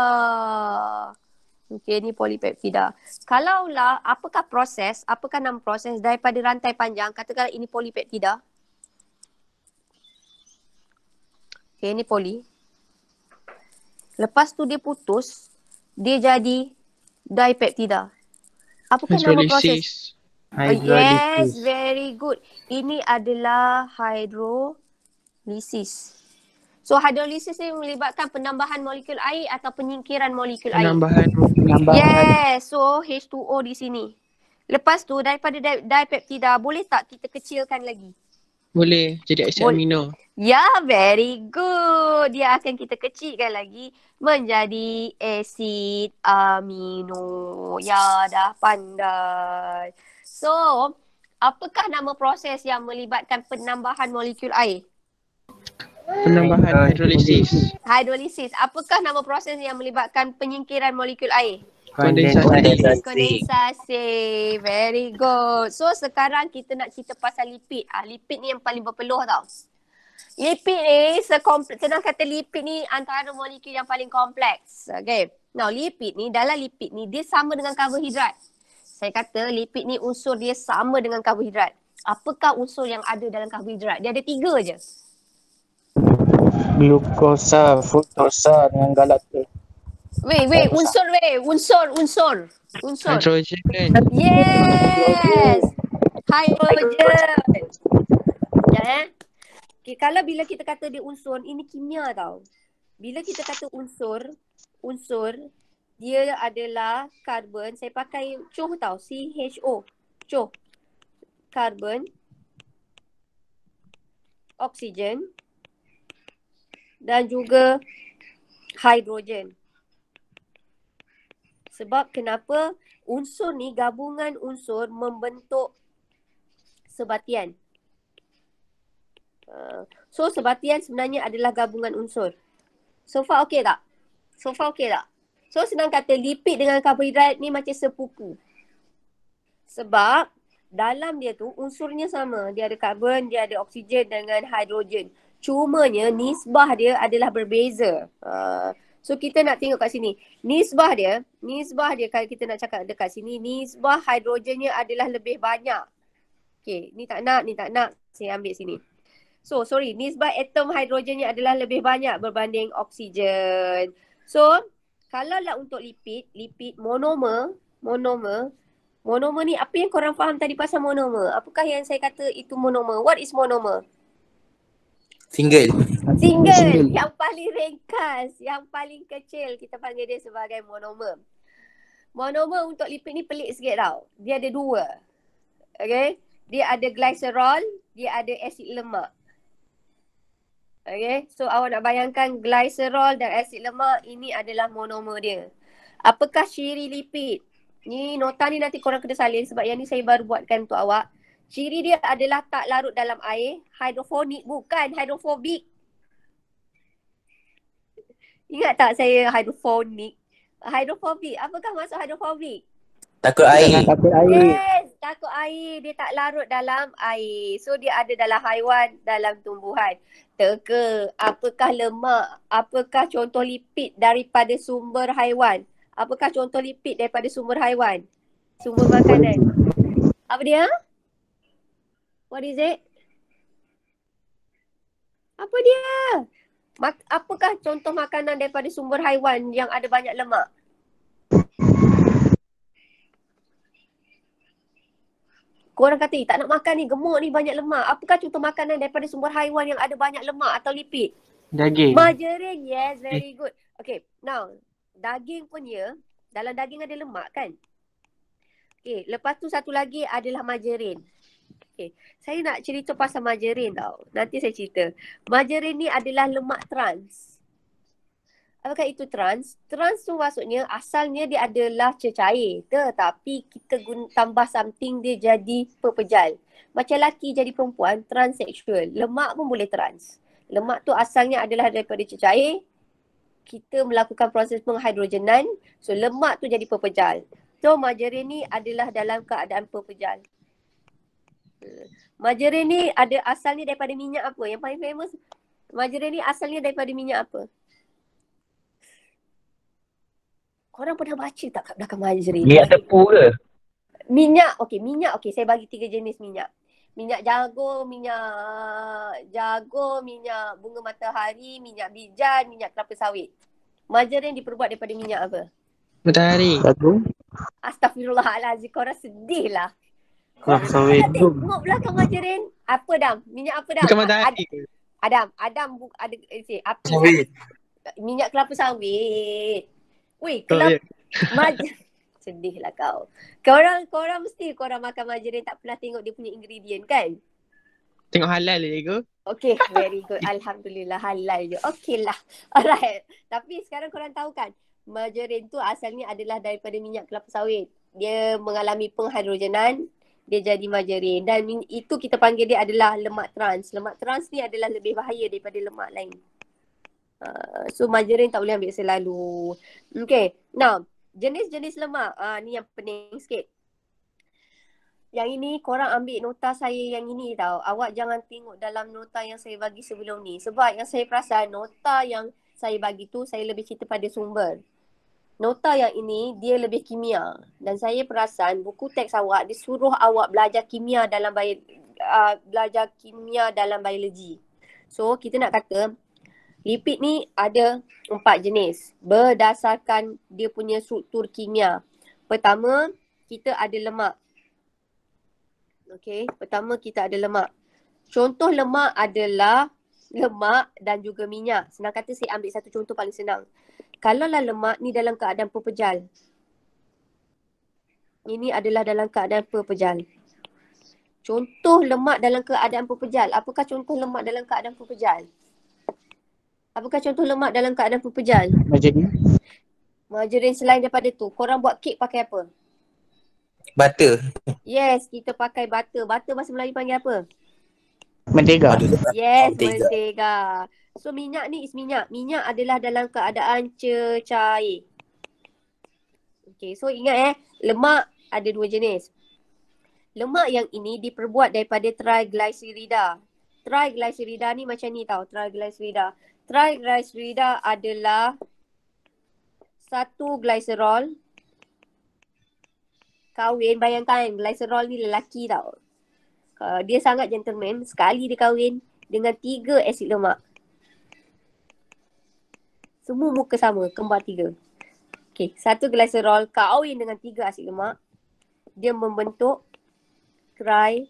Okey, ni polipeptida. Kalaulah, apakah proses, apakah nama proses daripada rantai panjang, katakanlah ini polipeptida. Okey, ini poli. Lepas tu dia putus, dia jadi dipeptida. Apakah nama proses? Oh, yes, very good. Ini adalah hydrolysis. So hydrolysis ni melibatkan penambahan molekul air atau penyingkiran molekul penambahan, air. Penambahan. Yes. So H2O di sini. Lepas tu daripada di- dipeptida boleh tak kita kecilkan lagi? Boleh. Jadi asam amino. Ya, very good. Dia akan kita kecilkan lagi menjadi asid amino. Ya, dah pandai. So, apakah nama proses yang melibatkan penambahan molekul air? penambahan eh, hidrolisis. Hidrolisis. Apakah nama proses yang melibatkan penyingkiran molekul air? Kondensasi. Kondensasi. Very good. So sekarang kita nak cerita pasal lipid. Ah, lipid ni yang paling berpeluh tau. Lipid ni sekompleks. Senang kata lipid ni antara molekul yang paling kompleks. Okay. Now lipid ni, dalam lipid ni dia sama dengan karbohidrat. Saya kata lipid ni unsur dia sama dengan karbohidrat. Apakah unsur yang ada dalam karbohidrat? Dia ada tiga je glukosa, fruktosa dengan galakto. Wei, wei, unsur wei, unsur, unsur. Unsur. Nitrogen. Yes. Hydrogen. Ya eh. Okay, kalau bila kita kata dia unsur, ini kimia tau. Bila kita kata unsur, unsur dia adalah karbon. Saya pakai CHO tau, CHO. CHO. Karbon. Oksigen dan juga hidrogen. Sebab kenapa unsur ni gabungan unsur membentuk sebatian. Uh, so sebatian sebenarnya adalah gabungan unsur. So far okey tak? So far okey tak? So senang kata lipid dengan karbohidrat ni macam sepupu. Sebab dalam dia tu unsurnya sama. Dia ada karbon, dia ada oksigen dengan hidrogen. Cumanya nisbah dia adalah berbeza. Uh, so kita nak tengok kat sini. Nisbah dia, nisbah dia kalau kita nak cakap dekat sini, nisbah hidrogennya adalah lebih banyak. Okay, ni tak nak, ni tak nak. Saya ambil sini. So sorry, nisbah atom hidrogennya adalah lebih banyak berbanding oksigen. So, kalau lah untuk lipid, lipid monomer, monomer, monomer ni apa yang korang faham tadi pasal monomer? Apakah yang saya kata itu monomer? What is monomer? Single. Single. Single. Yang paling ringkas, yang paling kecil kita panggil dia sebagai monomer. Monomer untuk lipid ni pelik sikit tau. Dia ada dua. Okay. Dia ada glycerol, dia ada asid lemak. Okay. So awak nak bayangkan glycerol dan asid lemak ini adalah monomer dia. Apakah ciri lipid? Ni nota ni nanti korang kena salin sebab yang ni saya baru buatkan untuk awak. Ciri dia adalah tak larut dalam air. Hydrophonic bukan hydrophobic. Ingat tak saya hydrophonic? Hydrophobic. Apakah maksud hydrophobic? Takut air. Takut air. Yes, takut air. Dia tak larut dalam air. So dia ada dalam haiwan, dalam tumbuhan. Teka, apakah lemak? Apakah contoh lipid daripada sumber haiwan? Apakah contoh lipid daripada sumber haiwan? Sumber makanan. Apa dia? What is it? Apa dia? Mak- apakah contoh makanan daripada sumber haiwan yang ada banyak lemak? Korang kata, eh, tak nak makan ni, gemuk ni, banyak lemak. Apakah contoh makanan daripada sumber haiwan yang ada banyak lemak atau lipid? Daging. Majerin, yes, very eh. good. Okay, now, daging pun ya. Dalam daging ada lemak kan? Okay, lepas tu satu lagi adalah majerin. Okay. Saya nak cerita pasal margarin tau. Nanti saya cerita. Majerin ni adalah lemak trans. Apakah itu trans? Trans tu maksudnya asalnya dia adalah cecair. Tetapi kita guna, tambah something dia jadi pepejal. Macam laki jadi perempuan, transsexual. Lemak pun boleh trans. Lemak tu asalnya adalah daripada cecair. Kita melakukan proses penghidrogenan. So lemak tu jadi pepejal. So majerin ni adalah dalam keadaan pepejal. Majerin ni ada asalnya daripada minyak apa? Yang paling famous majerin ni asalnya daripada minyak apa? Korang pernah baca tak kat belakang margarin? Minyak tepu ke? Minyak, okey minyak, okey saya bagi tiga jenis minyak Minyak jagung, minyak jagung, minyak bunga matahari, minyak bijan, minyak kelapa sawit Majerin diperbuat daripada minyak apa? Matahari Jagung Astagfirullahalazim, korang sedih lah Kelapa sawit tu. Tengok belakang aja Rin. Apa dam? Minyak apa dam? Bukan mata Adam, Adam bu- ada eh, si, api. Sawit. Minyak kelapa sawit. Weh, oh, kelapa. Ya. Maj- Sedih lah kau. Kau orang, kau orang mesti kau orang makan majerin tak pernah tengok dia punya ingredient kan? Tengok halal je kau. Okay, very good. Alhamdulillah halal je. Okay lah. Alright. Tapi sekarang kau orang tahu kan, majerin tu asalnya adalah daripada minyak kelapa sawit. Dia mengalami penghidrogenan dia jadi majerin dan itu kita panggil dia adalah lemak trans. Lemak trans ni adalah lebih bahaya daripada lemak lain. Uh, so majerin tak boleh ambil selalu. Okay. Now, jenis-jenis lemak. Uh, ni yang pening sikit. Yang ini korang ambil nota saya yang ini tau. Awak jangan tengok dalam nota yang saya bagi sebelum ni. Sebab yang saya perasan nota yang saya bagi tu saya lebih cerita pada sumber nota yang ini dia lebih kimia dan saya perasan buku teks awak disuruh awak belajar kimia dalam bio, uh, belajar kimia dalam biologi. So kita nak kata lipid ni ada empat jenis berdasarkan dia punya struktur kimia. Pertama kita ada lemak. Okay, pertama kita ada lemak. Contoh lemak adalah lemak dan juga minyak. Senang kata saya ambil satu contoh paling senang kalaulah lemak ni dalam keadaan pepejal. Ini adalah dalam keadaan pepejal. Contoh lemak dalam keadaan pepejal. Apakah contoh lemak dalam keadaan pepejal? Apakah contoh lemak dalam keadaan pepejal? Majerin. Majerin selain daripada tu. Korang buat kek pakai apa? Butter. Yes, kita pakai butter. Butter bahasa Melayu panggil apa? Mentega. Yes, mentega. mentega. So minyak ni is minyak. Minyak adalah dalam keadaan cecair. Okay, so ingat eh, lemak ada dua jenis. Lemak yang ini diperbuat daripada triglycerida. Triglycerida ni macam ni tau, triglycerida. Triglycerida adalah satu gliserol kahwin, bayangkan gliserol ni lelaki tau. Uh, dia sangat gentleman, sekali dia kahwin dengan tiga asid lemak. Semua muka sama, kembar tiga. Okay, satu glycerol kawin dengan tiga asid lemak. Dia membentuk cry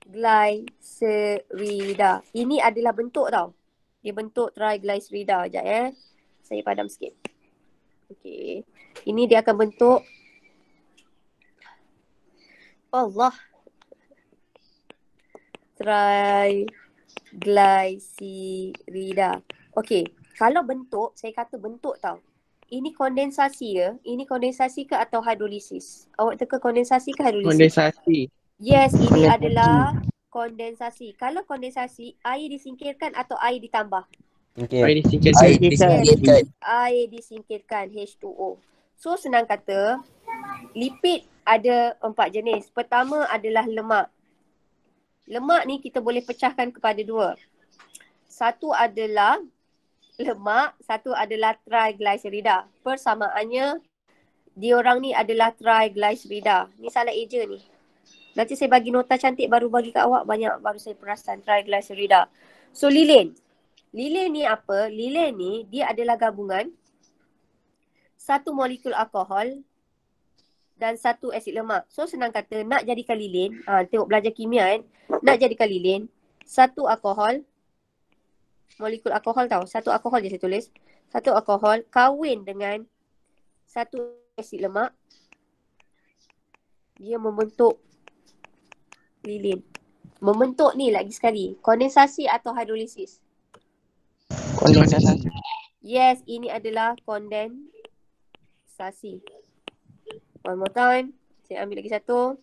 glycerida. Ini adalah bentuk tau. Dia bentuk triglycerida. Sekejap eh. Saya padam sikit. Okay. Ini dia akan bentuk Allah triglycerida. Okay kalau bentuk, saya kata bentuk tau. Ini kondensasi ya? Ini kondensasi ke atau hidrolisis? Awak teka kondensasi ke hidrolisis? Kondensasi. Yes, ini kondensasi. adalah kondensasi. Kalau kondensasi, air disingkirkan atau air ditambah? Okay. Air disingkirkan. Air disingkirkan. Air disingkirkan, H2O. So, senang kata, lipid ada empat jenis. Pertama adalah lemak. Lemak ni kita boleh pecahkan kepada dua. Satu adalah lemak, satu adalah triglycerida. Persamaannya orang ni adalah triglycerida. Ni salah eja ni. Nanti saya bagi nota cantik baru bagi kat awak banyak baru saya perasan triglycerida. So lilin. Lilin ni apa? Lilin ni dia adalah gabungan satu molekul alkohol dan satu asid lemak. So senang kata nak jadikan lilin, ha, tengok belajar kimia kan, nak jadikan lilin, satu alkohol, molekul alkohol tau. Satu alkohol je saya tulis. Satu alkohol kahwin dengan satu asid lemak. Dia membentuk lilin. Membentuk ni lagi sekali. Kondensasi atau hidrolisis? Kondensasi. Yes, ini adalah kondensasi. One more time. Saya ambil lagi satu.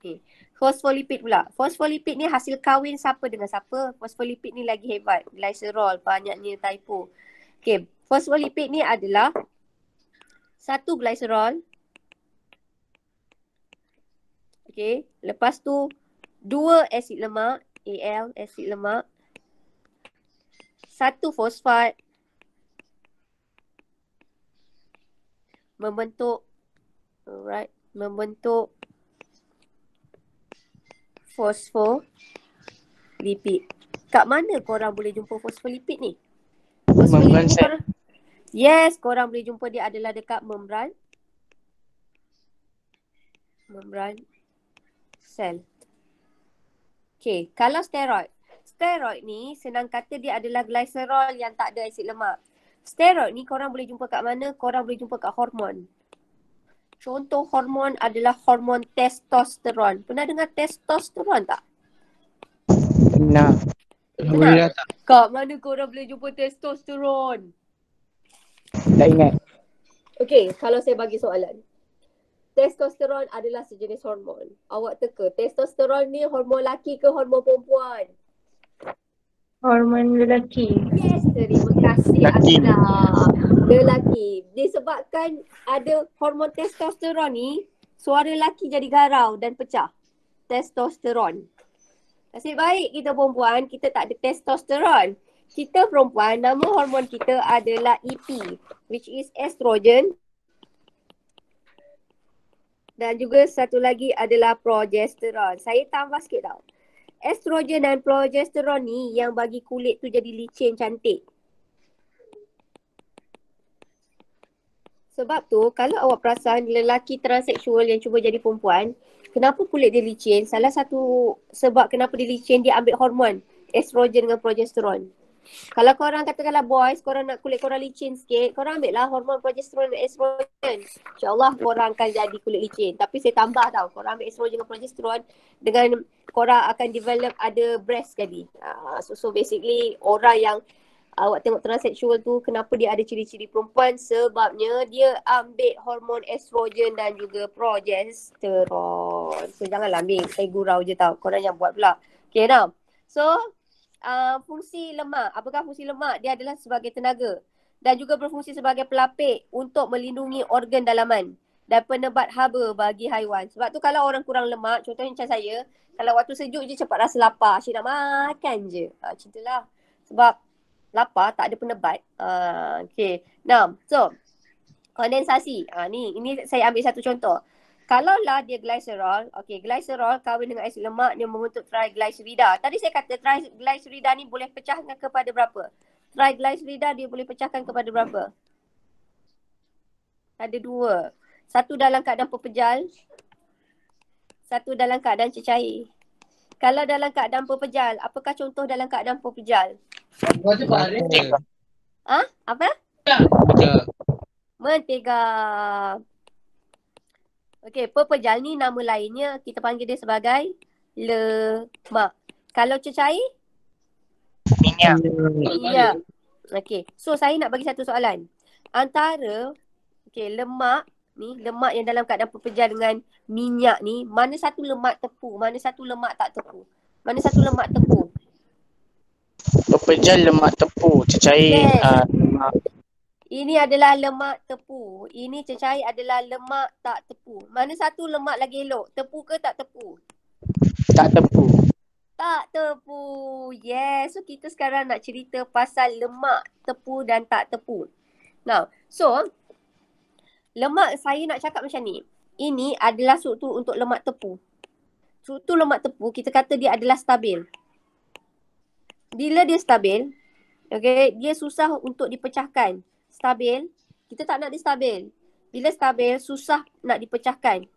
Okay. Fosfolipid pula. Fosfolipid ni hasil kahwin siapa dengan siapa? Fosfolipid ni lagi hebat. Glycerol banyaknya typo. Okay. Fosfolipid ni adalah satu glycerol. Okay. Lepas tu dua asid lemak. AL asid lemak. Satu fosfat membentuk alright membentuk fosfolipid. Kat mana korang boleh jumpa fosfolipid ni? Membran korang... Yes, korang boleh jumpa dia adalah dekat membran. Membran sel. Okay, kalau steroid. Steroid ni senang kata dia adalah glycerol yang tak ada asid lemak. Steroid ni korang boleh jumpa kat mana? Korang boleh jumpa kat hormon contoh hormon adalah hormon testosteron. Pernah dengar testosteron tak? Nah. Pernah. Kak, mana korang boleh jumpa testosteron? Tak ingat. Okay, kalau saya bagi soalan. Testosteron adalah sejenis hormon. Awak teka, testosteron ni hormon lelaki ke hormon perempuan? Hormon lelaki. Yes, terima kasih lelaki. Lelaki. Disebabkan ada hormon testosteron ni, suara lelaki jadi garau dan pecah. Testosteron. Nasib baik kita perempuan, kita tak ada testosteron. Kita perempuan, nama hormon kita adalah EP, which is estrogen. Dan juga satu lagi adalah progesteron. Saya tambah sikit tau estrogen dan progesteron ni yang bagi kulit tu jadi licin cantik. Sebab tu kalau awak perasan lelaki transseksual yang cuba jadi perempuan, kenapa kulit dia licin? Salah satu sebab kenapa dia licin dia ambil hormon estrogen dengan progesteron. Kalau korang kalau boys, korang nak kulit korang licin sikit, korang ambil lah hormon progesteron dan estrogen. InsyaAllah korang akan jadi kulit licin. Tapi saya tambah tau, korang ambil estrogen dan progesteron dengan korang akan develop ada breast tadi. Uh, ah, so, so basically orang yang ah, awak tengok transsexual tu kenapa dia ada ciri-ciri perempuan sebabnya dia ambil hormon estrogen dan juga progesteron. So janganlah ambil, saya gurau je tau. Korang yang buat pula. Okay now. So uh, fungsi lemak. Apakah fungsi lemak? Dia adalah sebagai tenaga dan juga berfungsi sebagai pelapik untuk melindungi organ dalaman dan penebat haba bagi haiwan. Sebab tu kalau orang kurang lemak, contohnya macam saya, kalau waktu sejuk je cepat rasa lapar. Asyik nak makan je. Ha, uh, cintalah. Sebab lapar tak ada penebat. Uh, ha, okay. Now, so kondensasi. Uh, ni, ini saya ambil satu contoh. Kalau lah dia glycerol, okey glycerol kawin dengan asid lemak, dia membentuk triglycerida. Tadi saya kata triglycerida ni boleh pecahkan kepada berapa? Triglycerida dia boleh pecahkan kepada berapa? Ada dua. Satu dalam keadaan pepejal, satu dalam keadaan cecair. Kalau dalam keadaan pepejal, apakah contoh dalam keadaan pepejal? Mentega. Ha? Apa? Ya, Mentega. Mentega. Okey, Purple Jal ni nama lainnya kita panggil dia sebagai lemak. Kalau cecai? Minyak. Minyak. Okey. So saya nak bagi satu soalan. Antara okey, lemak ni, lemak yang dalam keadaan pepejal dengan minyak ni, mana satu lemak tepu, mana satu lemak tak tepu? Mana satu lemak tepu? Pepejal lemak tepu, cecair yes. uh, lemak ini adalah lemak tepu. Ini cecair adalah lemak tak tepu. Mana satu lemak lagi elok? Tepu ke tak tepu? Tak tepu. Tak tepu. Yes. So kita sekarang nak cerita pasal lemak tepu dan tak tepu. Now, so lemak saya nak cakap macam ni. Ini adalah struktur untuk lemak tepu. Struktur lemak tepu kita kata dia adalah stabil. Bila dia stabil, okay, dia susah untuk dipecahkan stabil, kita tak nak dia stabil. Bila stabil, susah nak dipecahkan.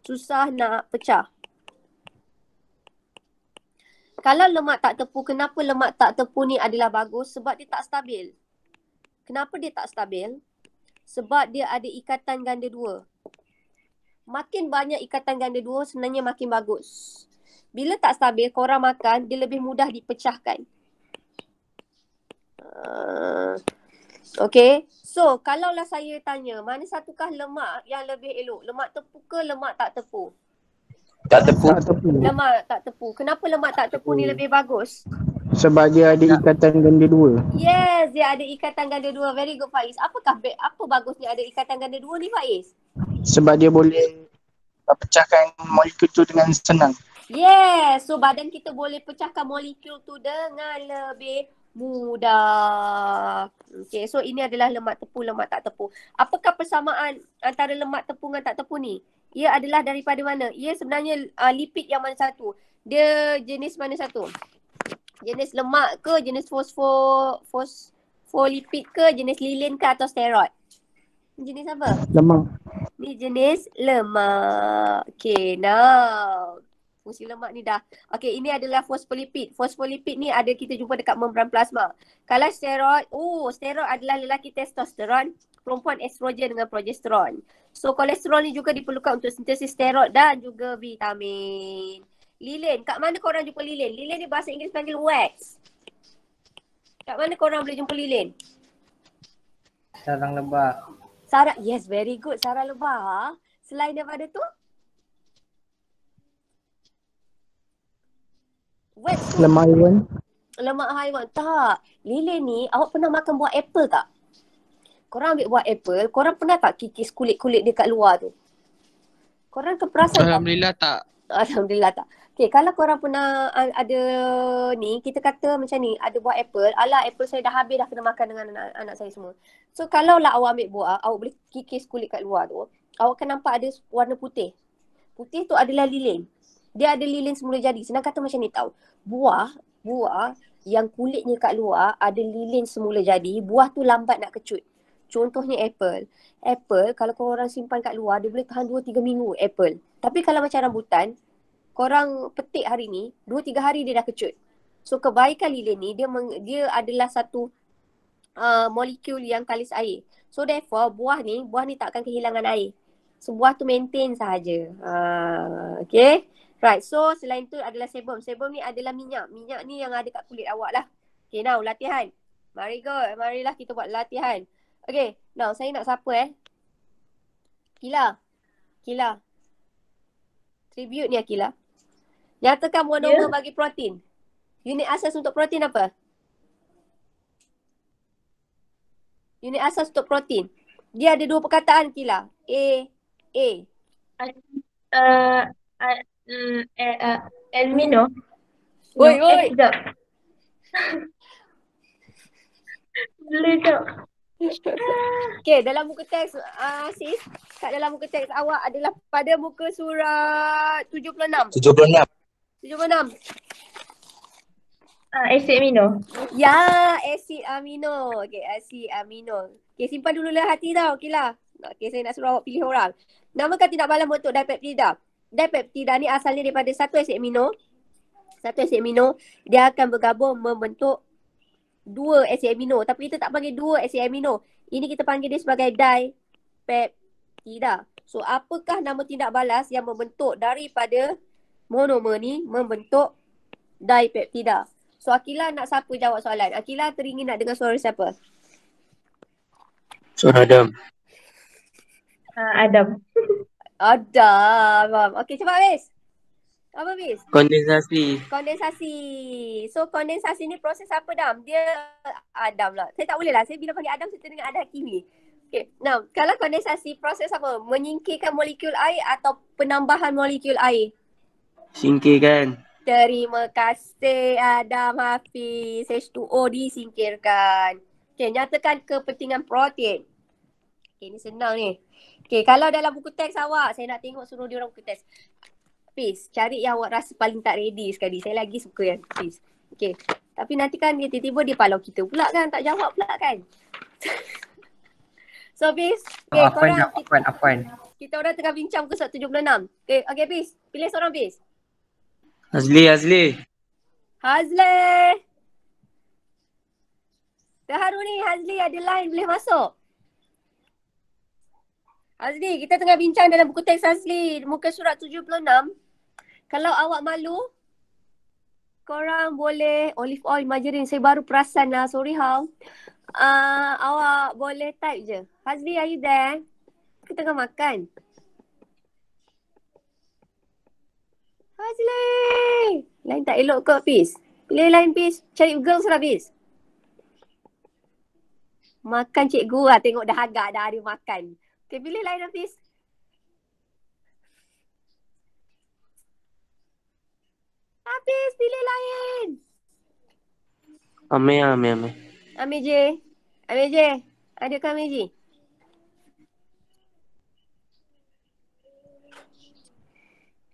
Susah nak pecah. Kalau lemak tak tepu, kenapa lemak tak tepu ni adalah bagus? Sebab dia tak stabil. Kenapa dia tak stabil? Sebab dia ada ikatan ganda dua. Makin banyak ikatan ganda dua, sebenarnya makin bagus. Bila tak stabil, korang makan, dia lebih mudah dipecahkan. Uh... Okay. So, kalaulah saya tanya, mana satukah lemak yang lebih elok? Lemak tepu ke lemak tak tepu? Tak tepu. Tak tepu. Lemak tak tepu. Kenapa lemak tak tepu, tepu. ni lebih bagus? Sebab dia ada ikatan ganda dua. Yes, dia ada ikatan ganda dua. Very good, Faiz. Apakah, apa bagusnya ada ikatan ganda dua ni, Faiz? Sebab dia boleh pecahkan molekul tu dengan senang. Yes, so badan kita boleh pecahkan molekul tu dengan lebih mudah. Okay, so ini adalah lemak tepu, lemak tak tepu. Apakah persamaan antara lemak tepu dengan tak tepu ni? Ia adalah daripada mana? Ia sebenarnya uh, lipid yang mana satu? Dia jenis mana satu? Jenis lemak ke, jenis fosfor, fosfolipid ke, jenis lilin ke atau steroid? Jenis apa? Lemak. Ni jenis lemak. Okay, now fungsi lemak ni dah. Okay, ini adalah fosfolipid. Fosfolipid ni ada kita jumpa dekat membran plasma. Kalau steroid, oh steroid adalah lelaki testosteron, perempuan estrogen dengan progesteron. So kolesterol ni juga diperlukan untuk sintesis steroid dan juga vitamin. Lilin, kat mana korang jumpa lilin? Lilin ni bahasa Inggeris panggil wax. Kat mana korang boleh jumpa lilin? Sarang lebah. Sarang, yes very good. Sarang lebah. Ha? Selain daripada tu? Uh, Wet tu. Lemak haiwan. Lemak haiwan. Tak. Lele ni, awak pernah makan buah apple tak? Korang ambil buah apple, korang pernah tak kikis kulit-kulit dia kat luar tu? Korang keperasan Alhamdulillah tak? tak. Alhamdulillah tak. Okay, kalau korang pernah ada ni, kita kata macam ni, ada buah apple, ala apple saya dah habis dah kena makan dengan anak, anak saya semua. So, kalau lah awak ambil buah, awak boleh kikis kulit kat luar tu, awak akan nampak ada warna putih. Putih tu adalah lilin dia ada lilin semula jadi. Senang kata macam ni tau. Buah, buah yang kulitnya kat luar ada lilin semula jadi, buah tu lambat nak kecut. Contohnya apple. Apple kalau kau orang simpan kat luar dia boleh tahan 2 3 minggu apple. Tapi kalau macam rambutan, kau orang petik hari ni, 2 3 hari dia dah kecut. So kebaikan lilin ni dia meng, dia adalah satu uh, molekul yang kalis air. So therefore buah ni, buah ni tak akan kehilangan air. So buah tu maintain sahaja. Uh, ah, okay. Right, so selain tu adalah sebum. Sebum ni adalah minyak. Minyak ni yang ada kat kulit awak lah. Okay, now latihan. Mari go. Marilah kita buat latihan. Okay, now saya nak siapa eh? Kila. Kila. Tribute ni kila. Nyatakan monomer ya. yeah. bagi protein. Unit asas untuk protein apa? Unit asas untuk protein. Dia ada dua perkataan Kila. A, A. Uh, uh, Mm, eh, uh, El Mino. Woi, woi. Eh, Boleh tak? Okay, dalam muka teks uh, sis, kat dalam muka teks awak adalah pada muka surat 76. 76. 76. Uh, acid amino. Ya, acid amino. Okay, acid amino. Okay, simpan dulu lah hati tau. Okay lah. Okay, saya nak suruh awak pilih orang. Nama kata nak balas motor dapat pilih Dipeptida ni asalnya daripada satu asid amino satu asid amino dia akan bergabung membentuk dua asid amino tapi kita tak panggil dua asid amino ini kita panggil dia sebagai dipeptida so apakah nama tindak balas yang membentuk daripada monomer ni membentuk dipeptida so Akila nak siapa jawab soalan Akila teringin nak dengar suara siapa Suara so, Adam uh, Adam ada, mam. Okey, cepat bis. Apa bis? Kondensasi. Kondensasi. So kondensasi ni proses apa dam? Dia Adam lah. Saya tak boleh lah. Saya bila panggil Adam saya dengan ada kimia. Okey. Now, kalau kondensasi proses apa? Menyingkirkan molekul air atau penambahan molekul air? Singkirkan. Terima kasih Adam Hafiz. H2O disingkirkan. Okey, nyatakan kepentingan protein. Okey, ni senang ni. Okay, kalau dalam buku teks awak, saya nak tengok suruh diorang buku teks. Please, cari yang awak rasa paling tak ready sekali. Saya lagi suka yang please. Okay. Tapi nanti kan dia tiba-tiba dia palau kita pula kan. Tak jawab pula kan. so, please. Okay, oh, ah, apa korang. Nak, apa, kita, apa, kita orang tengah bincang ke 176. Okay, okay please. Pilih seorang please. Hazli, Hazli. Hazli. Terharu ni Hazli ada line boleh masuk. Azli, kita tengah bincang dalam buku teks Azli, muka surat 76. Kalau awak malu, korang boleh olive oil, margarine. Saya baru perasan lah. Sorry, Hal. Uh, awak boleh type je. Hazli, are you there? Kita tengah makan. Hazli! Lain tak elok kot, Peace. Pilih lain, Peace. Cari girls lah, Peace. Makan cikgu lah. Tengok dah agak dah ada makan. Okay, pilih lain Hafiz. Hafiz, pilih lain. Amir, Amir, Amir. Amir J. Amir J. Adakah Amir J?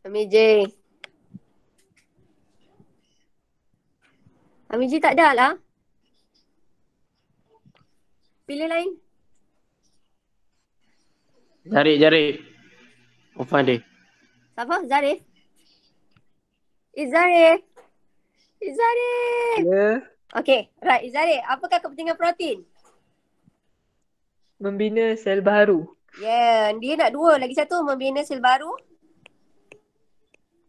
Amir J. Amir J tak ada lah. Pilih lain. Jari, jari, apa ni? Siapa? Zarif? Izzarif. Izzarif. Ya. Yeah. Okay. Right, Izzarif. Apakah kepentingan protein? Membina sel baru. yeah. dia nak dua. Lagi satu, membina sel baru.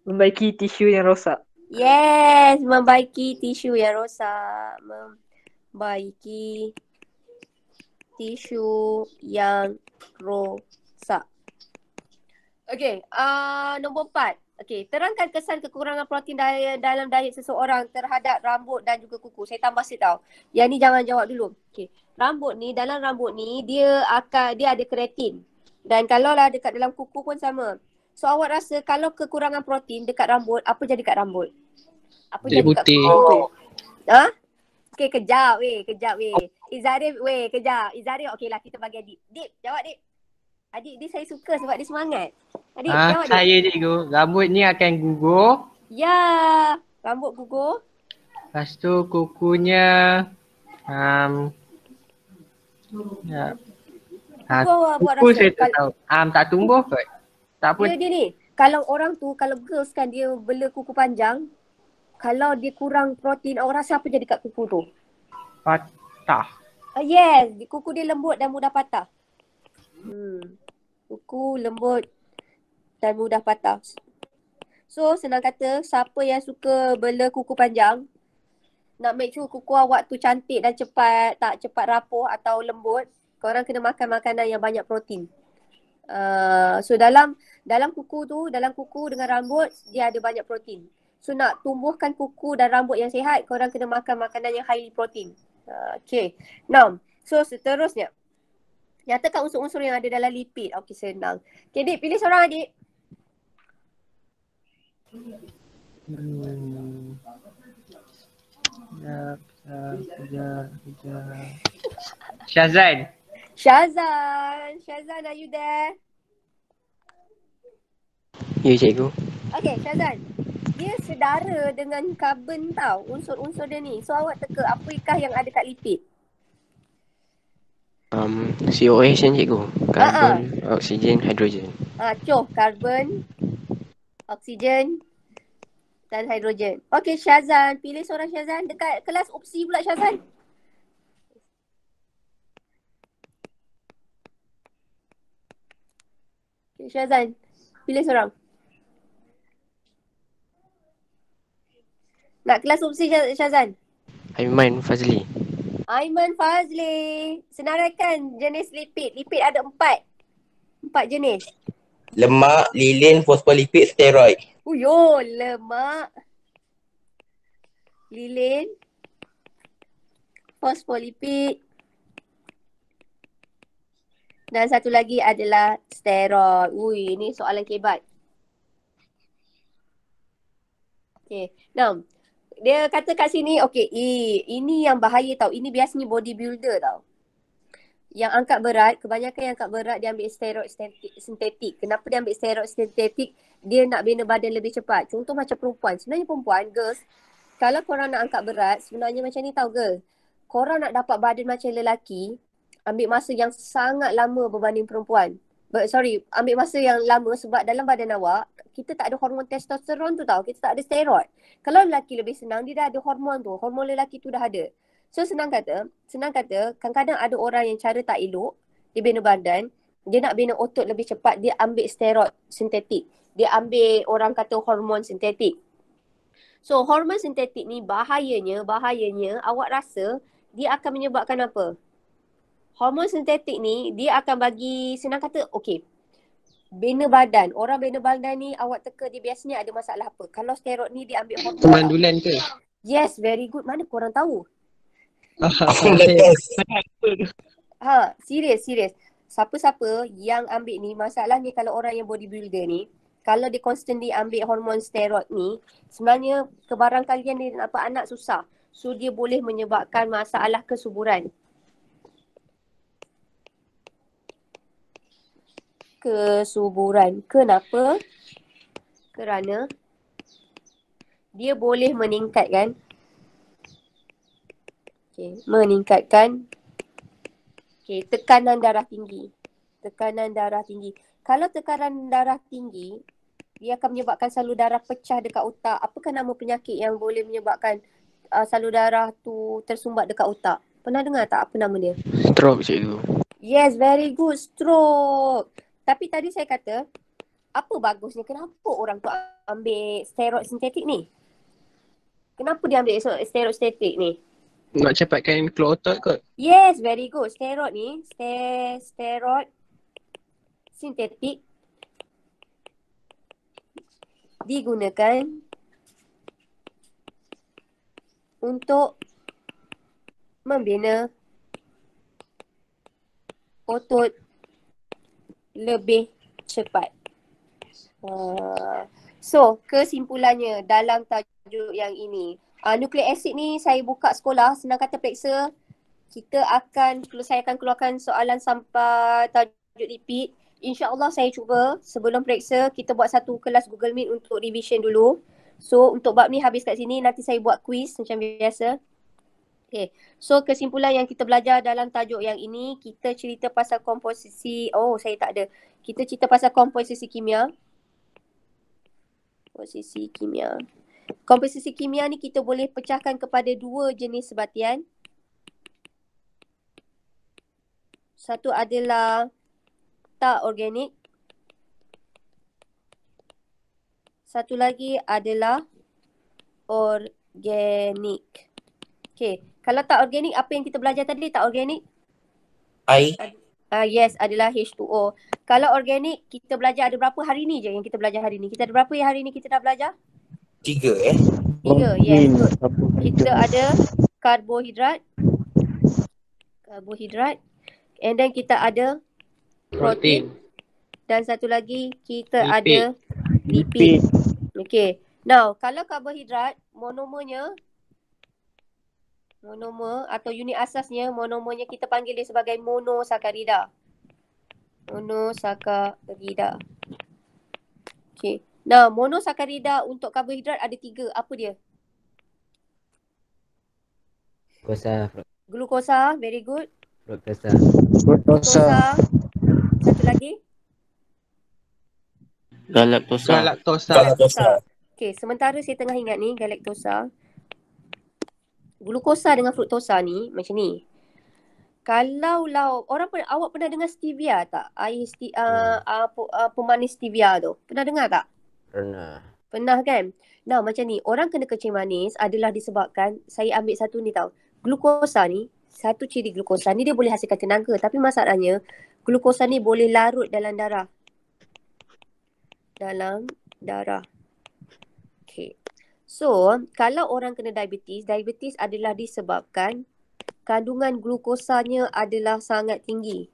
Membaiki tisu yang rosak. Yes, membaiki tisu yang rosak. Membaiki tisu yang rosak. Okay, uh, nombor empat. Okay, terangkan kesan kekurangan protein daya dalam diet seseorang terhadap rambut dan juga kuku. Saya tambah sikit tau. Yang ni jangan jawab dulu. Okay, rambut ni, dalam rambut ni, dia akan dia ada keratin. Dan kalau lah dekat dalam kuku pun sama. So awak rasa kalau kekurangan protein dekat rambut, apa jadi kat rambut? Apa jadi kat kuku? Oh. Ha? Okay, kejap weh, kejap weh. Oh. Izari, weh, kejap. Izari, okeylah kita bagi Adip. Adip, jawab Adip. Adik dia saya suka sebab dia semangat. Adik ha, jawab saya dia. cikgu. Rambut ni akan gugur. Ya. Rambut gugur. Lepas tu kukunya um, ya. ha, Kuku saya tak tahu. Um, tak tumbuh kot. Tak apa. Dia, ya, dia ni. Kalau orang tu, kalau girls kan dia bela kuku panjang. Kalau dia kurang protein, orang rasa apa jadi kat kuku tu? Patah. Uh, yes, kuku dia lembut dan mudah patah. Hmm kuku lembut dan mudah patah. So senang kata siapa yang suka bela kuku panjang nak make sure kuku awak tu cantik dan cepat tak cepat rapuh atau lembut korang kena makan makanan yang banyak protein. Uh, so dalam dalam kuku tu, dalam kuku dengan rambut dia ada banyak protein. So nak tumbuhkan kuku dan rambut yang sihat korang kena makan makanan yang highly protein. Uh, okay. Now, so seterusnya. Nyatakan unsur-unsur yang ada dalam lipid. Okey, senang. Okey, Dik, pilih seorang adik. Lah, hmm. Ya, ya, Syazan. Syazan. Syazan, are you there? Ya, cikgu. Okey, Syazan. Dia sedara dengan karbon tau, unsur-unsur dia ni. So, awak teka apakah yang ada kat lipid? Um, COH kan cikgu? Carbon, uh-uh. oksigen, hidrogen. Ah, uh, cuh, carbon, oksigen dan hidrogen. Okey Shazan pilih seorang Shazan dekat kelas opsi pula Shazan. Okay, Shazan pilih seorang. Nak kelas opsi Shazan. I mind Fazli. Aiman Fazli, senaraikan jenis lipid. Lipid ada empat. Empat jenis. Lemak, lilin, fosfolipid, steroid. Uyo, lemak. Lilin. Fosfolipid. Dan satu lagi adalah steroid. Ui, ini soalan kebat. Okay, now dia kata kat sini okay, eh, ini yang bahaya tau ini biasanya bodybuilder tau yang angkat berat kebanyakan yang angkat berat dia ambil steroid sintetik kenapa dia ambil steroid sintetik dia nak bina badan lebih cepat contoh macam perempuan sebenarnya perempuan girls kalau korang nak angkat berat sebenarnya macam ni tau girl korang nak dapat badan macam lelaki ambil masa yang sangat lama berbanding perempuan But sorry, ambil masa yang lama sebab dalam badan awak, kita tak ada hormon testosteron tu tau. Kita tak ada steroid. Kalau lelaki lebih senang, dia dah ada hormon tu. Hormon lelaki tu dah ada. So senang kata, senang kata kadang-kadang ada orang yang cara tak elok, dia bina badan, dia nak bina otot lebih cepat, dia ambil steroid sintetik. Dia ambil orang kata hormon sintetik. So hormon sintetik ni bahayanya, bahayanya awak rasa dia akan menyebabkan apa? hormon sintetik ni dia akan bagi senang kata okey bina badan orang bina badan ni awak teka dia biasanya ada masalah apa kalau steroid ni dia ambil hormon kemandulan ke yes very good mana korang tahu ha serius serius siapa-siapa yang ambil ni masalah ni kalau orang yang bodybuilder ni kalau dia constantly ambil hormon steroid ni sebenarnya kebarangkalian kalian ni nak dapat anak susah so dia boleh menyebabkan masalah kesuburan kesuburan. Kenapa? Kerana dia boleh meningkatkan okay, meningkatkan okay, tekanan darah tinggi. Tekanan darah tinggi. Kalau tekanan darah tinggi, dia akan menyebabkan salur darah pecah dekat otak. Apakah nama penyakit yang boleh menyebabkan uh, salur darah tu tersumbat dekat otak? Pernah dengar tak apa nama dia? Stroke cikgu. Yes, very good. Stroke. Tapi tadi saya kata, apa bagusnya? Kenapa orang tu ambil steroid sintetik ni? Kenapa dia ambil steroid sintetik ni? Nak cepatkan keluar otot kot. Yes, very good. Steroid ni, steroid sintetik digunakan untuk membina otot lebih cepat. Uh, so kesimpulannya dalam tajuk yang ini. Uh, nuklear acid ni saya buka sekolah senang kata periksa kita akan saya akan keluarkan soalan sampai tajuk repeat. InsyaAllah saya cuba sebelum periksa kita buat satu kelas Google Meet untuk revision dulu. So untuk bab ni habis kat sini nanti saya buat quiz macam biasa. Okay. So kesimpulan yang kita belajar dalam tajuk yang ini, kita cerita pasal komposisi, oh saya tak ada. Kita cerita pasal komposisi kimia. Komposisi kimia. Komposisi kimia ni kita boleh pecahkan kepada dua jenis sebatian. Satu adalah tak organik. Satu lagi adalah organik. Okay, kalau tak organik, apa yang kita belajar tadi tak organik? Air. Uh, yes, adalah H2O. Kalau organik, kita belajar ada berapa hari ni je yang kita belajar hari ni? Kita ada berapa yang hari ni kita dah belajar? Tiga eh. Tiga, yes. Kita ada karbohidrat. Karbohidrat. And then kita ada protein. protein. Dan satu lagi, kita lipid. ada lipid. lipid. Okay. Now, kalau karbohidrat, monomernya monoma atau unit asasnya monomanya kita panggil dia sebagai monosakarida. Monosakarida. Okay. Nah, monosakarida untuk karbohidrat ada tiga. Apa dia? Glukosa. Glukosa, very good. Glukosa. Glukosa. Satu lagi. Galaktosa. Galaktosa. Galaktosa. Okay. sementara saya tengah ingat ni galaktosa glukosa dengan fruktosa ni macam ni. Kalau lah orang pun awak pernah dengar stevia tak? Air sti, uh, uh, pemanis stevia tu. Pernah dengar tak? Pernah. Pernah kan? Nah macam ni orang kena kecil manis adalah disebabkan saya ambil satu ni tau. Glukosa ni satu ciri glukosa ni dia boleh hasilkan tenaga tapi masalahnya glukosa ni boleh larut dalam darah. Dalam darah. So, kalau orang kena diabetes, diabetes adalah disebabkan kandungan glukosanya adalah sangat tinggi.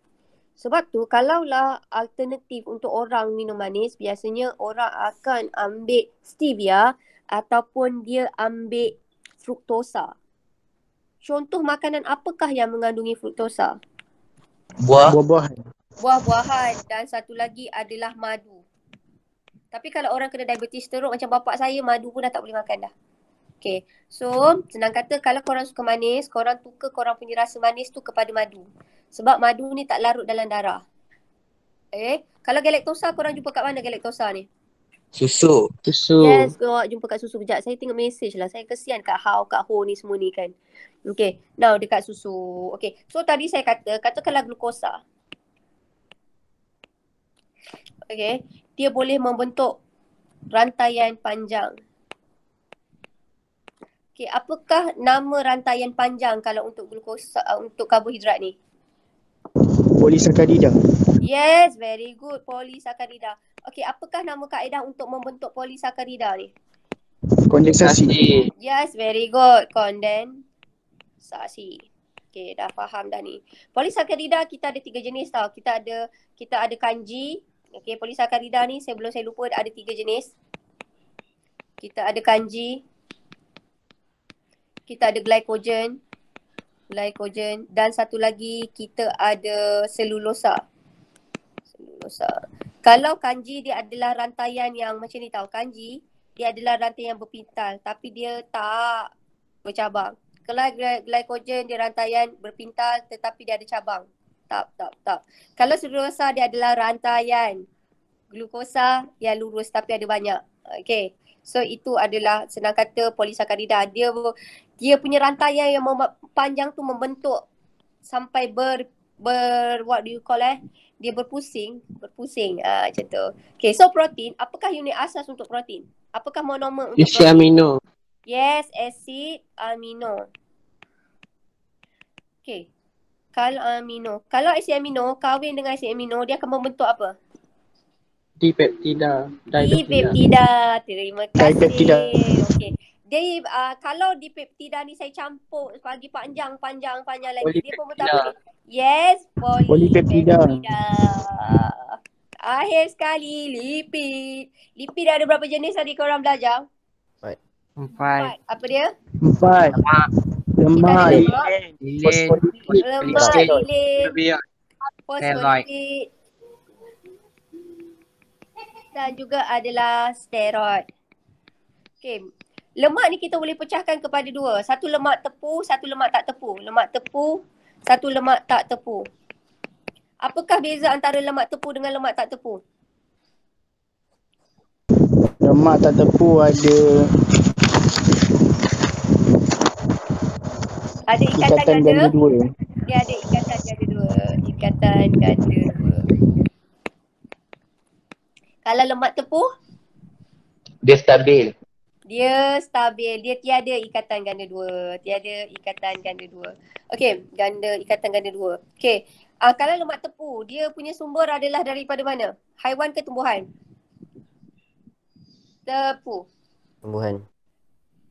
Sebab tu, kalaulah alternatif untuk orang minum manis, biasanya orang akan ambil stevia ataupun dia ambil fruktosa. Contoh makanan apakah yang mengandungi fruktosa? Buah. Buah-buahan. Buah-buahan dan satu lagi adalah madu. Tapi kalau orang kena diabetes teruk macam bapak saya, madu pun dah tak boleh makan dah. Okay. So, senang kata kalau korang suka manis, korang tukar korang punya rasa manis tu kepada madu. Sebab madu ni tak larut dalam darah. Okay. Eh, kalau galaktosa, korang jumpa kat mana galaktosa ni? Susu. Susu. Yes, korang jumpa kat susu sekejap. Saya tengok message lah. Saya kesian kat How, kat Ho ni semua ni kan. Okay. Now, dekat susu. Okay. So, tadi saya kata, katakanlah glukosa. Okay dia boleh membentuk rantaian panjang. Okey, apakah nama rantaian panjang kalau untuk glukosa uh, untuk karbohidrat ni? Polisakarida. Yes, very good. Polisakarida. Okey, apakah nama kaedah untuk membentuk polisakarida ni? Kondensasi. Yes, very good. Kondensasi. Okey, dah faham dah ni. Polisakarida kita ada tiga jenis tau. Kita ada kita ada kanji, Okay, polisakarida ni saya belum saya lupa ada tiga jenis. Kita ada kanji. Kita ada glycogen. Glycogen. Dan satu lagi kita ada selulosa. Selulosa. Kalau kanji dia adalah rantaian yang macam ni tahu. Kanji dia adalah rantai yang berpintal. Tapi dia tak bercabang. Kalau glycogen dia rantaian berpintal tetapi dia ada cabang tap tap tap. Kalau serosa dia adalah rantaian glukosa yang lurus tapi ada banyak. Okay. So itu adalah senang kata polisakarida. Dia dia punya rantaian yang mem- panjang tu membentuk sampai ber ber what do you call eh? Dia berpusing, berpusing uh, macam tu. Okay, so protein, apakah unit asas untuk protein? Apakah monomer untuk Isi amino. Yes, acid amino. Okay, Kal amino. Kalau asid amino kahwin dengan asid amino dia akan membentuk apa? Dipeptida. Dipeptida. Terima kasih. Dipeptida. Okey. Dia uh, kalau dipeptida ni saya campur pagi panjang panjang panjang lagi dia pun betul. Yes, poly- polipeptida. Uh, akhir sekali lipid. Lipid ada berapa jenis tadi korang belajar? Empat. Empat. Apa dia? Empat. Lemak. Lemak. Lemak. Lemak. Dan juga adalah steroid. Okay. Lemak ni kita boleh pecahkan kepada dua. Satu lemak tepu, satu lemak tak tepu. Lemak tepu, satu lemak tak tepu. Apakah beza antara lemak tepu dengan lemak tak tepu? Lemak tak tepu ada ada ikatan, ikatan ganda, ganda dua. Dia ya, ada ikatan ganda dua. Ikatan ganda dua. Kalau lemak tepu? Dia stabil. Dia stabil. Dia tiada ikatan ganda dua. Tiada ikatan ganda dua. Okay. Ganda, ikatan ganda dua. Okay. Uh, ah, kalau lemak tepu, dia punya sumber adalah daripada mana? Haiwan ke tumbuhan? Tepu. Tumbuhan.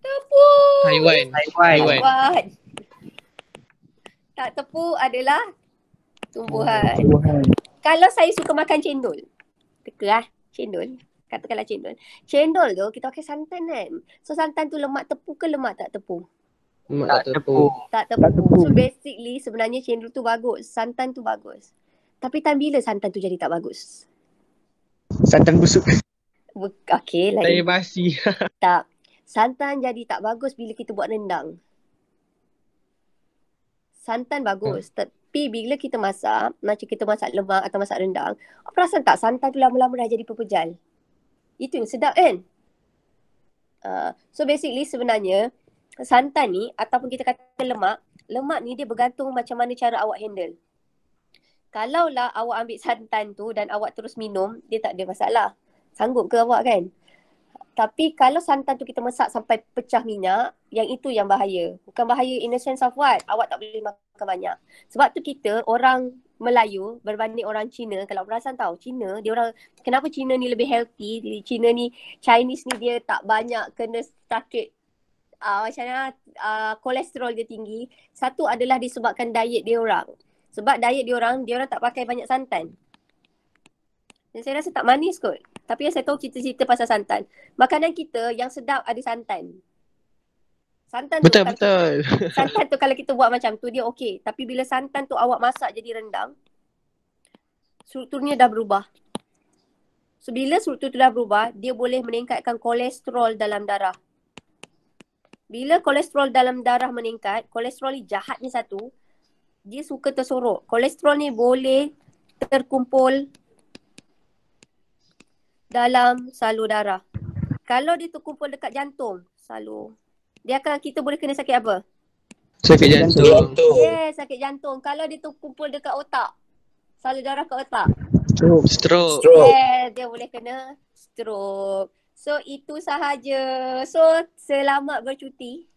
Tepu. Haiwan. Haiwan. Haiwan. Haiwan tak tepu adalah tumbuhan. tumbuhan. Kalau saya suka makan cendol, teka lah cendol. Katakanlah cendol. Cendol tu kita pakai santan kan. So santan tu lemak tepu ke lemak tak tepu? Tak tepu. Tak tepu. So basically sebenarnya cendol tu bagus. Santan tu bagus. Tapi tan bila santan tu jadi tak bagus? Santan busuk. Okay. Saya basi. tak. Santan jadi tak bagus bila kita buat rendang santan bagus. Hmm. Tapi bila kita masak, macam kita masak lemak atau masak rendang, apa rasa tak santan tu lama-lama dah jadi pepejal? Itu yang sedap kan? Uh, so basically sebenarnya, santan ni ataupun kita kata lemak, lemak ni dia bergantung macam mana cara awak handle. Kalaulah awak ambil santan tu dan awak terus minum, dia tak ada masalah. Sanggup ke awak kan? tapi kalau santan tu kita masak sampai pecah minyak, yang itu yang bahaya. Bukan bahaya in the sense of what? Awak tak boleh makan banyak. Sebab tu kita, orang Melayu berbanding orang Cina, kalau perasan tahu Cina, dia orang, kenapa Cina ni lebih healthy, Cina ni, Chinese ni dia tak banyak kena sakit uh, ah, macam mana, uh, kolesterol dia tinggi. Satu adalah disebabkan diet dia orang. Sebab diet dia orang, dia orang tak pakai banyak santan. Dan saya rasa tak manis kot. Tapi yang saya tahu kita cerita pasal santan. Makanan kita yang sedap ada santan. Santan betul, tu betul. Kita, santan tu kalau kita buat macam tu dia okey. Tapi bila santan tu awak masak jadi rendang, strukturnya dah berubah. So bila struktur tu dah berubah, dia boleh meningkatkan kolesterol dalam darah. Bila kolesterol dalam darah meningkat, kolesterol ni jahat ni satu, dia suka tersorok. Kolesterol ni boleh terkumpul dalam salur darah. Kalau dia terkumpul dekat jantung, salur. Dia akan kita boleh kena sakit apa? Sakit jantung. Yes, sakit jantung. Kalau dia terkumpul dekat otak. Salur darah ke otak. Stroke. Stroke. Yeah, dia boleh kena stroke. So itu sahaja. So selamat bercuti.